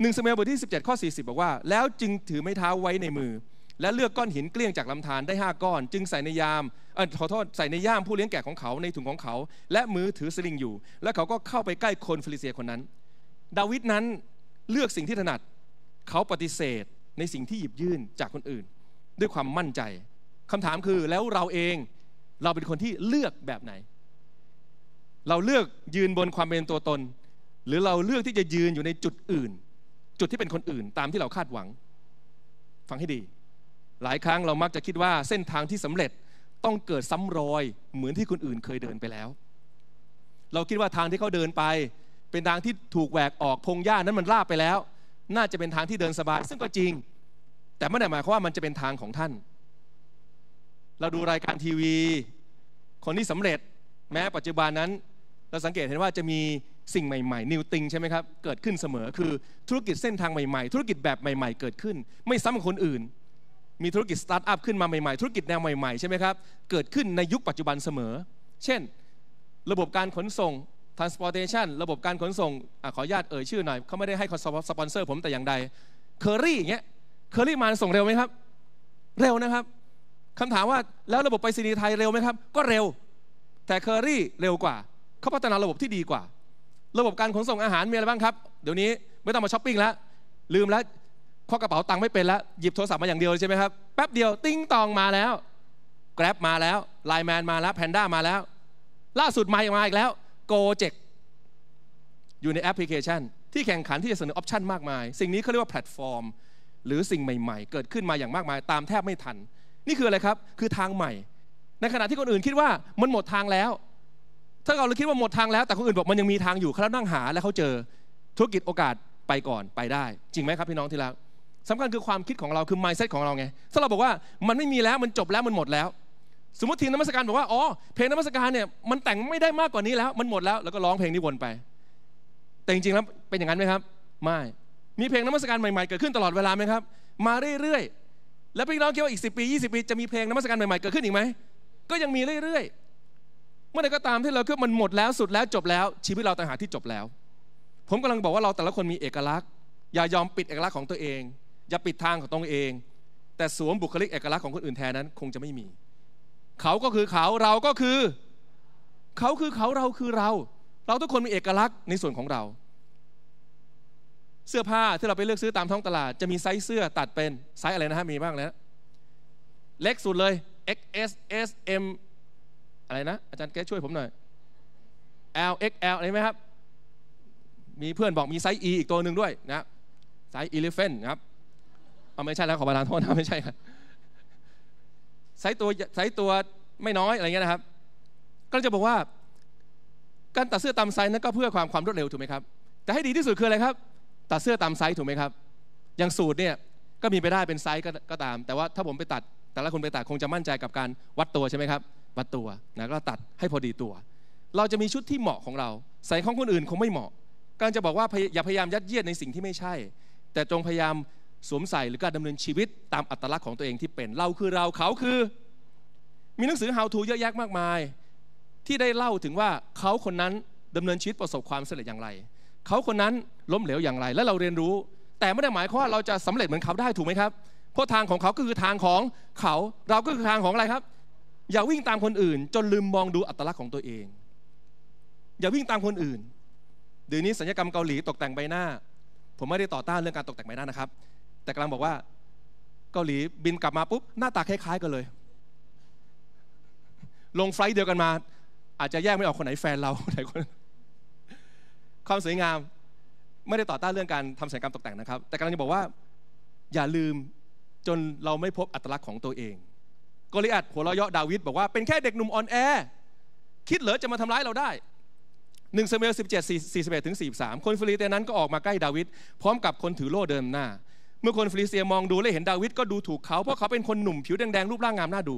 หนึ่งสมัยบทที่17ข้อ40บอกว่า แล้วจึงถือไม้เท้าไว้ในมือ และเลือกก้อนหินเกลี้ยงจากลำธารได้5ก้อนจึงใส่ในยามเออขอโทษใส่ในย่ามผู้เลี้ยงแกะของเขาในถุงของเขา และมือถือสลิงอยู่ และเขาก็เข้าไปใกล้คนฟิลิเซียคนนั้น ดาวิดนั้นเลือกสิ่งที่ถนัดเขาปฏิเสธในสิ่งที่หยิบยื่นจากคนอื่น ด้วยความมั่นใจคำถามคือแล้วเราเองเราเป็นคนที่เลือกแบบไหน เราเลือกยืนบนความเป็นตัวตน หรือเราเลือกที่จะยืนอยู่ในจุดอื่นจุดที่เป็นคนอื่นตามที่เราคาดหวัง ฟังให้ดี หลายครั้งเรามักจะคิดว่าเส้นทางที่สำเร็จต้องเกิดซ้ำรอยเหมือนที่คนอื่นเคยเดินไปแล้ว เราคิดว่าทางที่เขาเดินไป เป็นทางที่ถูกแหวกออกพงหญ้านั้นมันลาบไปแล้ว น่าจะเป็นทางที่เดินสบายซึ่งก็จริง แต่ไม่ได้หมายความว่ามันจะเป็นทางของท่าน เราดูรายการทีวี คนที่สำเร็จแม้ปัจจุบันนั้น เราสังเกตเห็นว่าจะมีสิ่งใหม่ๆนิวติงใช่ไหมครับเกิดขึ้นเสมอคือธุรกิจเส้นทางใหม่ๆ ธุรกิจแบบใหม่ๆเกิดขึ้น ไม่ซ้ำคนอื่น มีธุรกิจ สตาร์ทอัพขึ้นมาใหม่ๆ ธุรกิจแนวใหม่ๆใช่ไหมครับเกิดขึ้นในยุคปัจจุบันเสมอ เช่น ระบบการขนส่ง transportation ระบบการขนส่งอขออนุญาตเอ่ยชื่อหน่อยเขาไม่ได้ให้สปอนเซอร์ผมแต่อย่างใดเคอรี่อย่างเงี้ยเคอรี่มาส่งเร็วไหมครับเร็วนะครับคำถามว่าแล้วระบบไปรษณีย์ไทยเร็วไหมครับก็เร็วแต่เคอรี่เร็วกว่าเขาพัฒนาระบบที่ดีกว่าระบบการขนส่งอาหารมีอะไรบ้างครับเดี๋ยวนี้ไม่ต้องมาช้อปปิ้งแล้ว ลืมแล้วข้อกระเป๋าตังค์ไม่เป็นแล้ว หยิบโทรศัพท์มาอย่างเดียวใช่ไหมครับแป๊บเดียวติ้งตองมาแล้วแกร็บมาแล้วไลแมนมาแล้วแพนด้ามาแล้วล่าสุดมาอีกมาอีกแล้วโกเจกอยู่ในแอปพลิเคชันที่แข่งขันที่จะเสนอออปชันมากมาย สิ่งนี้เขาเรียกว่าแพลตฟอร์ม หรือสิ่งใหม่ ๆ เกิดขึ้นมาอย่างมากมาย ตามแทบไม่ทัน นี่คืออะไรครับ คือทางใหม่ ในขณะที่คนอื่นคิดว่ามันหมดทางแล้วถ้าเราคิดว่าหมดทางแล้วแต่คนอื่นบอกมันยังมีทางอยู่เขานั่งหา และเขาเจอธุรกิจโอกาสไปก่อนไปได้ จริงไหมครับพี่น้องที่รักสำคัญคือความคิดของเรา คือ mindset ของเราไงถ้าเราบอกว่ามันไม่มีแล้วมันจบแล้วมันหมดแล้ว สมมติทีมนมัสการบอกว่าอ๋อเพลงนมัสการเนี่ยมันแต่งไม่ได้มากกว่านี้แล้ว มันหมดแล้วแล้วก็ร้องเพลงนี้วนไป แต่จริงๆแล้วเป็นอย่างนั้นไหมครับ ไม่มีเพลงนมัสการใหม่ๆเกิดขึ้นตลอดเวลาไหมครับ มาเรื่อยๆ แล้วพี่น้องคิดว่าอีก10ปี 20 ปีจะมีเพลงนมัสการใหม่ๆเกิดขึ้นอีกไหมก็ยังมีเรื่อยๆเมื่อใดก็ตามที่เราคิดมันหมดแล้วสุดแล้วจบแล้ว ชีวิตเราต่างหากที่จบแล้ว ผมกำลังบอกว่าเราแต่ละคนมีเอกลักษณ์อย่ายอมปิดเอกลักษณ์ของตัวเองอย่าปิดทางของตัวเอง แต่สวมบุคลิกเอกลักษณ์ของคนอื่นแทนนั้นคงจะไม่มี เขาก็คือเขาเราก็คือ เขาคือเขาเราคือเรา เราทุกคนมีเอกลักษณ์ในส่วนของเรา เสื้อผ้าที่เราไปเลือกซื้อตามท้องตลาด จะมีไซส์เสื้อตัดเป็นไซส์อะไรนะฮะมีบ้างแล้วเล็กสุดเลย XS S M อะไรนะอาจารย์แกช่วยผมหน่อย L XL อะไรไหมครับ มีเพื่อนบอกมีไซส์ E อีกตัวหนึ่งด้วยนะ ไซส์ Elephant ครับเอาไม่ใช่แล้วขอประทานโทษนะไม่ใช่ครับ ไซส์ตัว ไซส์ตัวไม่น้อยอะไรเงี้ยนะครับ ก็จะบอกว่า การตัดเสื้อตามไซส์นั้นก็เพื่อความความรวดเร็วถูกไหมครับแต่ให้ดีที่สุดคืออะไรครับ ตัดเสื้อตามไซส์ถูกไหมครับ อย่างสูตรเนี่ยก็มีไปได้เป็นไซส์ก็ตาม แต่ว่าถ้าผมไปตัด แต่ละคนไปตัดคงจะมั่นใจกับการวัดตัวใช่ไหมครับมัดตัวนะก็ตัดให้พอดีตัว เราจะมีชุดที่เหมาะของเรา ใส่ของคนอื่นคงไม่เหมาะ การจะบอกว่าอย่าพยายามยัดเยียดในสิ่งที่ไม่ใช่ แต่จงพยายามสวมใส่หรือการดำเนินชีวิตตามอัตลักษณ์ของตัวเองที่เป็นเราคือเราเขาคือ มีหนังสือ how to เยอะแยะมากมาย ที่ได้เล่าถึงว่าเขาคนนั้นดำเนินชีวิตประสบความสำเร็จอย่างไร เขาคนนั้นล้มเหลวอย่างไร และเราเรียนรู้ แต่ไม่ได้หมายความว่าเราจะสำเร็จเหมือนเขาได้ถูกไหมครับเพราะทางของเขาก็คือทางของเขาเราก็คือทางของอะไรครับอย่าวิ่งตามคนอื่น จนลืมมองดูอัตลักษณ์ของตัวเอง อย่าวิ่งตามคนอื่นเดี๋ยวนี้สัญญกรรมเกาหลีตกแต่งใบหน้า ผมไม่ได้ต่อต้านเรื่องการตกแต่งใบหน้านะครับ แต่กำลังบอกว่าเกาหลีบินกลับมาปุ๊บ หน้าตาคล้ายๆกันเลย ลงไฟเดียวกันมา อาจจะแยกไม่ออกคนไหนแฟนเราไหนคน ความสวยงามไม่ได้ต่อต้านเรื่องการทำสัญญกรรมตกแต่งนะครับ แต่กำลังจะบอกว่า อย่าลืมจนเราไม่พบอัตลักษณ์ของตัวเองกอลิอัดหัวเราะเยาะดาวิด บอกว่าเป็นแค่เด็กหนุ่มอ่อนแอคิดเหรอจะมาทำร้ายเราได้หนึ่งเซเมเอลสิบเจ็ดสี่สิบเอ็ดถึงสี่สามคนฟิลิสเตียนั้นก็ออกมาใกล้ดาวิด พร้อมกับคนถือโล่เดินหน้า เมื่อคนฟิลิสเตียมองดู และเห็นดาวิดก็ดูถูกเขาเพราะเขาเป็นคนหนุ่มผิวแดงๆรูปร่างงามน่าดู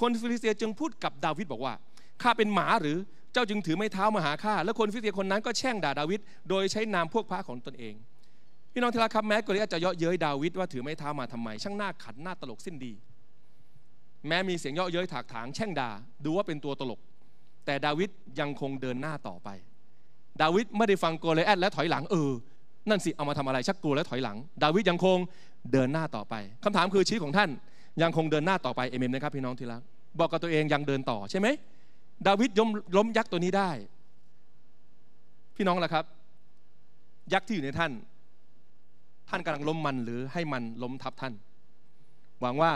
คนฟิลิสเตียจึงพูดกับดาวิดบอกว่าข้าเป็นหมาหรือเจ้าจึงถือไม้เท้ามาหาข้าและคนฟิลิสเตียคนนั้นก็แช่งด่าดาวิดโดยใช้นามพวกพระของตนเองพี่น้องที่รักครับแม้กอริอตจะเยาะเย้ยดาวิดว่าถือไม้เท้ามาทำไม ช่างหน้าขัดหน้าตลกสิ้นดีแม้มีเสียงเยาะเย้ยถากถาง แช่งด่าดูว่าเป็นตัวตลก แต่ดาวิดยังคงเดินหน้าต่อไป ดาวิดไม่ได้ฟังโกลแอดและถอยหลังเออนั่นสิเอามาทำอะไร ชักกลัวและถอยหลัง ดาวิดยังคงเดินหน้าต่อไป คำถามคือชีวิตของท่าน ยังคงเดินหน้าต่อไปเอเมนนะครับ พี่น้องที่รักบอกกับตัวเองยังเดินต่อใช่ไหมดาวิดยมล้มยักษ์ตัวนี้ได้ พี่น้องล่ะครับ ยักษ์ที่อยู่ในท่าน ท่านกำลังล้มมันหรือให้มันล้มทับท่าน หวังว่า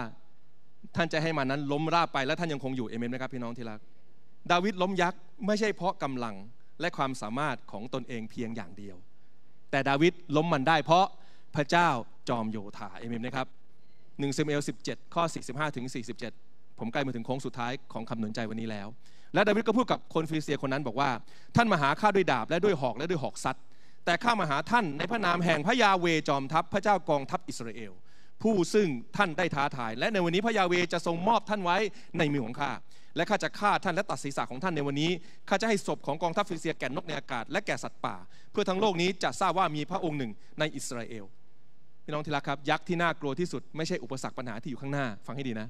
ท่านจะให้มันนั้น ล้มราบไปและท่านยังคงอยู่เอเมนไหมครับพี่น้องที่รักดาวิดล้มยักษ์ไม่ใช่เพราะกำลังและความสามารถของตนเองเพียงอย่างเดียวแต่ดาวิดล้มมันได้เพราะพระเจ้าจอมโยธาเอเมนนะครับหนึ่งซมเอลสิบเจ็ดข้อสี่สิบห้าถึงสี่สิบเจ็ดผมใกล้มาถึงโค้งสุดท้ายของคำหนุนใจวันนี้แล้ว และดาวิดก็พูดกับคนฟิลิเตียคนนั้นบอกว่า ท่านมาหาข้าด้วยดาบและด้วยหอกและด้วยหอกซัดแต่ข้ามาหาท่านในพระนามแห่งพระยาเวจอมทัพพระเจ้ากองทัพอิสราเอลผู้ซึ่งท่านได้ท้าทาย และในวันนี้พระยาเวจะทรงมอบท่านไว้ในมือของข้า และข้าจะฆ่าท่านและตัดศีรษะของท่านในวันนี้ข้าจะให้ศพของกองทัพฟิลิเตียแก่นกในอากาศ และแก่สัตว์ป่าเพื่อทั้งโลกนี้จะทราบว่ามีพระองค์หนึ่งในอิสราเอลพี่น้องที่รักครับยักษ์ที่น่ากลัวที่สุดไม่ใช่อุปสรรคปัญหาที่อยู่ข้างหน้า ฟังให้ดีนะ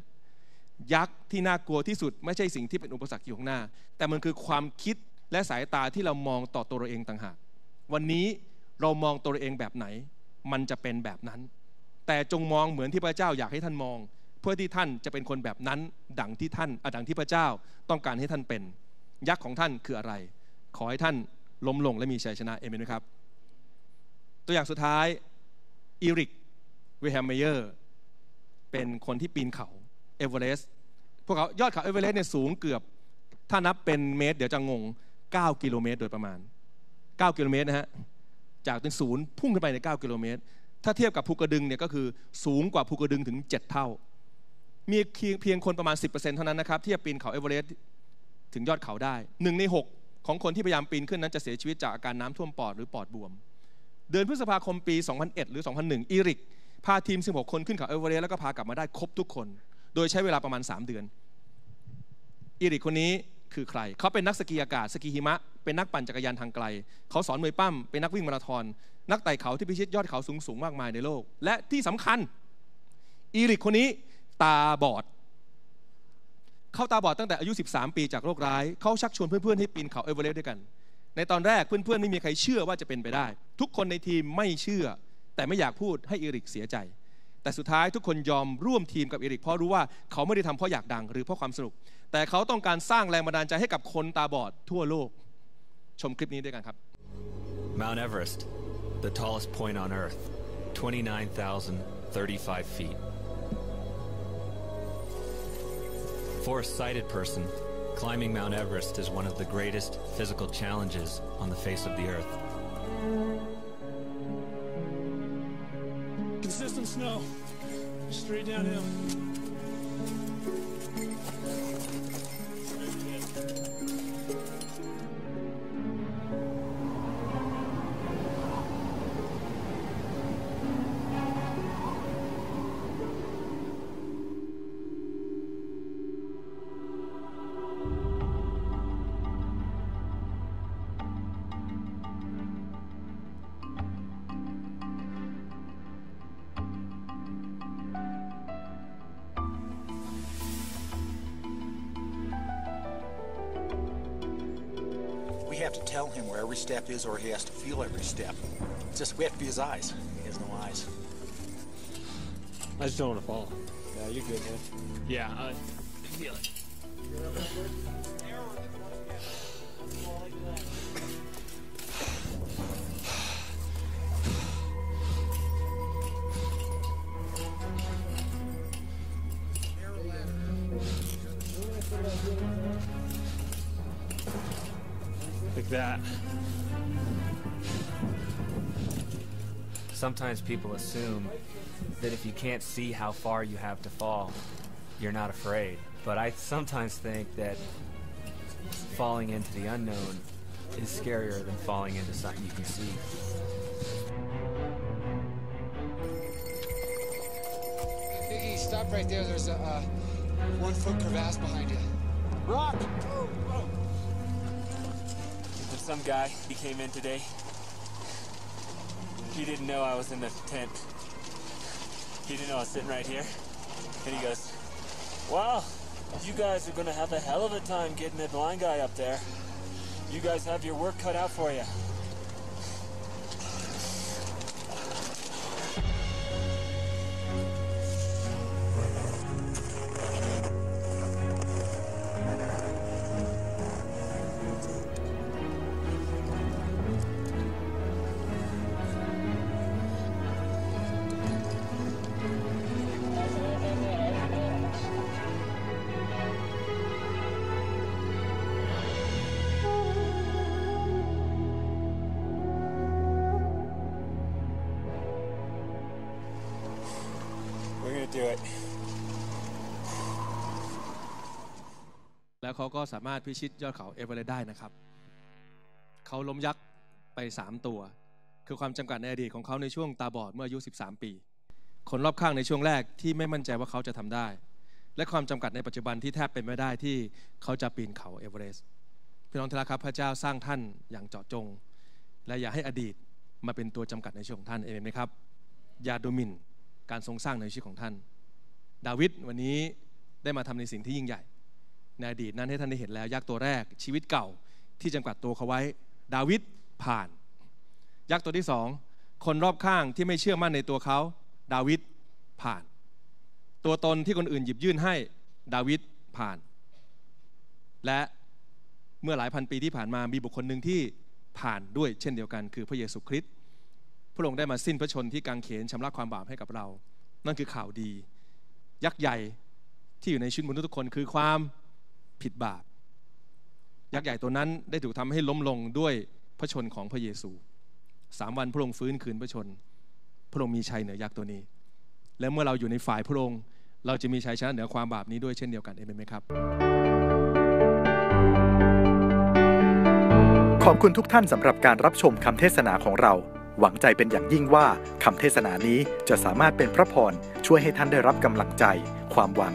ยักษ์ที่น่ากลัวที่สุดไม่ใช่สิ่งที่เป็นอุปสรรคอยู่ข้างหน้า แต่มันคือความคิดและสายตาที่เรามองต่อตัวเราเองต่างหากวันนี้เรามองตัวเราเองแบบไหน มันจะเป็นแบบนั้นแต่จงมองเหมือนที่พระเจ้าอยากให้ท่านมอง เพื่อที่ท่านจะเป็นคนแบบนั้นดังที่ท่านอดังที่พระเจ้าต้องการให้ท่านเป็น ยักษ์ของท่านคืออะไร ขอให้ท่านล้มลงและมีชัยชนะเอเมนไหมครับตัวอย่างสุดท้ายอีริกเวแฮมเมเยอร์เป็นคนที่ปีนเขาเอเวอเรสต์พวกเขายอดเขาเอเวอเรสต์เนี่ยสูงเกือบถ้านับเป็นเมตร เดี๋ยวจะงง 9 กิโลเมตรโดยประมาณ9กิโลเมตรนะฮะจากตปงนศูนย์พุ่งขึ้นไปใน9กิโลเมตรถ้าเทียบกับภูกระดึงเนี่ยก็คือสูงกว่าภูกระดึงถึง 7 เท่า มีเพียงคนประมาณ 10%เท่านั้นนะครับที่จะปีนเขาเอเวอเรสต์ถึงยอดเขาได้หนึ่งใน6 ของคนที่พยายามปีนขึ้นนั้นจะเสียชีวิตจากอาการน้ำท่วมปอดหรือปอดบวม เดือนพฤษภาคมปี 2001 หรือ 2001อีริกพาทีม 16 คนขึ้นเขาเอเวอเรสต์แล้วก็พากลับมาได้ครบทุกคน โดยใช้เวลาประมาณ 3 เดือนอีริกคนนี้คือใคร เขาเป็นนักสกีอากาศสกีหิมะเป็นนักปั่นจักรยานทางไกลเขาสอนมวยปั้มเป็นนักวิ่งมาราธอนนักไต่เขาที่พิชิตยอดเขาสูงสูงมากมายในโลก และที่สำคัญอีริกคนนี้ตาบอดเขาตาบอดตั้งแต่อายุ13 ปีจากโรคร้ายเขาชักชวนเพื่อนๆให้ปีนเขาเอเวอเรสต์ด้วยกัน ในตอนแรกเพื่อนๆไม่มีใครเชื่อว่าจะเป็นไปได้ ทุกคนในทีมไม่เชื่อ แต่ไม่อยากพูดให้อีริกเสียใจ แต่สุดท้ายทุกคนยอมร่วมทีมกับอีริกเพราะรู้ว่าเขาไม่ได้ทำเพราะอยากดังหรือเพราะความสนุกแต่เขาต้องการสร้างแรงบันดาลใจให้กับคนตาบอดทั่วโลก ชมคลิปนี้ด้วยกันครับ Mount Everest the tallest point on Earth, 29,035 feet. For a sighted person, climbing Mount Everest is one of the greatest physical challenges on the face of the Earth. Consistent snow, straight downhill. we have to tell him where every step is or he has to feel every step. It's just we have to be his eyes. He has no eyes. I just don't want to fall. Yeah, you're good, man. Yeah, I feel it. sometimes people assume that if you can't see how far you have to fall, you're not afraid. But I sometimes think that falling into the unknown is scarier than falling into something you can see. Biggie, stop right there. There's a uh, one foot crevasse behind you. Rock! There's some guy, he came in today he didn't know I was in the tent. He didn't know I was sitting right here. And he goes, wow, you guys are going to have a hell of a time getting that blind guy up there. You guys have your work cut out for you. แล้วเขาก็สามารถพิชิตยอดเขาเอเวอเรสต์ได้นะครับเขาล้มยักษ์ไป 3 ตัว คือความจำกัดในอดีตของเขาในช่วงตาบอดเมื่ออายุ13ปี คนรอบข้างในช่วงแรกที่ไม่มั่นใจว่าเขาจะทำได้ และความจำกัดในปัจจุบันที่แทบเป็นไม่ได้ที่เขาจะปีนเขาเอเวอเรสต์ พี่น้องทละครับพระเจ้าสร้างท่านอย่างเจาะจง และอย่าให้อดีตมาเป็นตัวจำกัดในชีวิตของท่านเองนไหมครับอย่าดูหมิ่นการทรงสร้างในชีวิตของท่าน ดาวิดวันนี้ได้มาทำในสิ่งที่ยิ่งใหญ่ในอดีตนั้นให้ท่านได้เห็นแล้ว ยักษ์ตัวแรกชีวิตเก่าที่จำกัดตัวเขาไว้ ดาวิดผ่าน ยักษ์ตัวที่สองคนรอบข้างที่ไม่เชื่อมั่นในตัวเขา ดาวิดผ่าน ตัวตนที่คนอื่นหยิบยื่นให้ดาวิดผ่าน และเมื่อหลายพันปีที่ผ่านมามีบุคคลหนึ่งที่ผ่านด้วย เช่นเดียวกันคือพระเยซูคริสต์พระองค์ได้มาสิ้นพระชนที่กางเขนชำระความบาปให้กับเรา นั่นคือข่าวดี ยักษ์ใหญ่ที่อยู่ในชีวิตมนุษย์ทุกคนคือความผิดบาปยักษ์ใหญ่ตัวนั้นได้ถูกทำให้ล้มลงด้วยพระชนของพระเยซูสามวันพระองค์ฟื้นคืนพระชน พระองค์มีชัยเหนือยักษ์ตัวนี้ และเมื่อเราอยู่ในฝ่ายพระองค์เราจะมีชัยชนะเหนือความบาปนี้ด้วยเช่นเดียวกันเอเมนไหมครับ ขอบคุณทุกท่านสำหรับการรับชมคำเทศนาของเรา หวังใจเป็นอย่างยิ่งว่าคำเทศนานี้จะสามารถเป็นพระพรช่วยให้ท่านได้รับกำลังใจความหวัง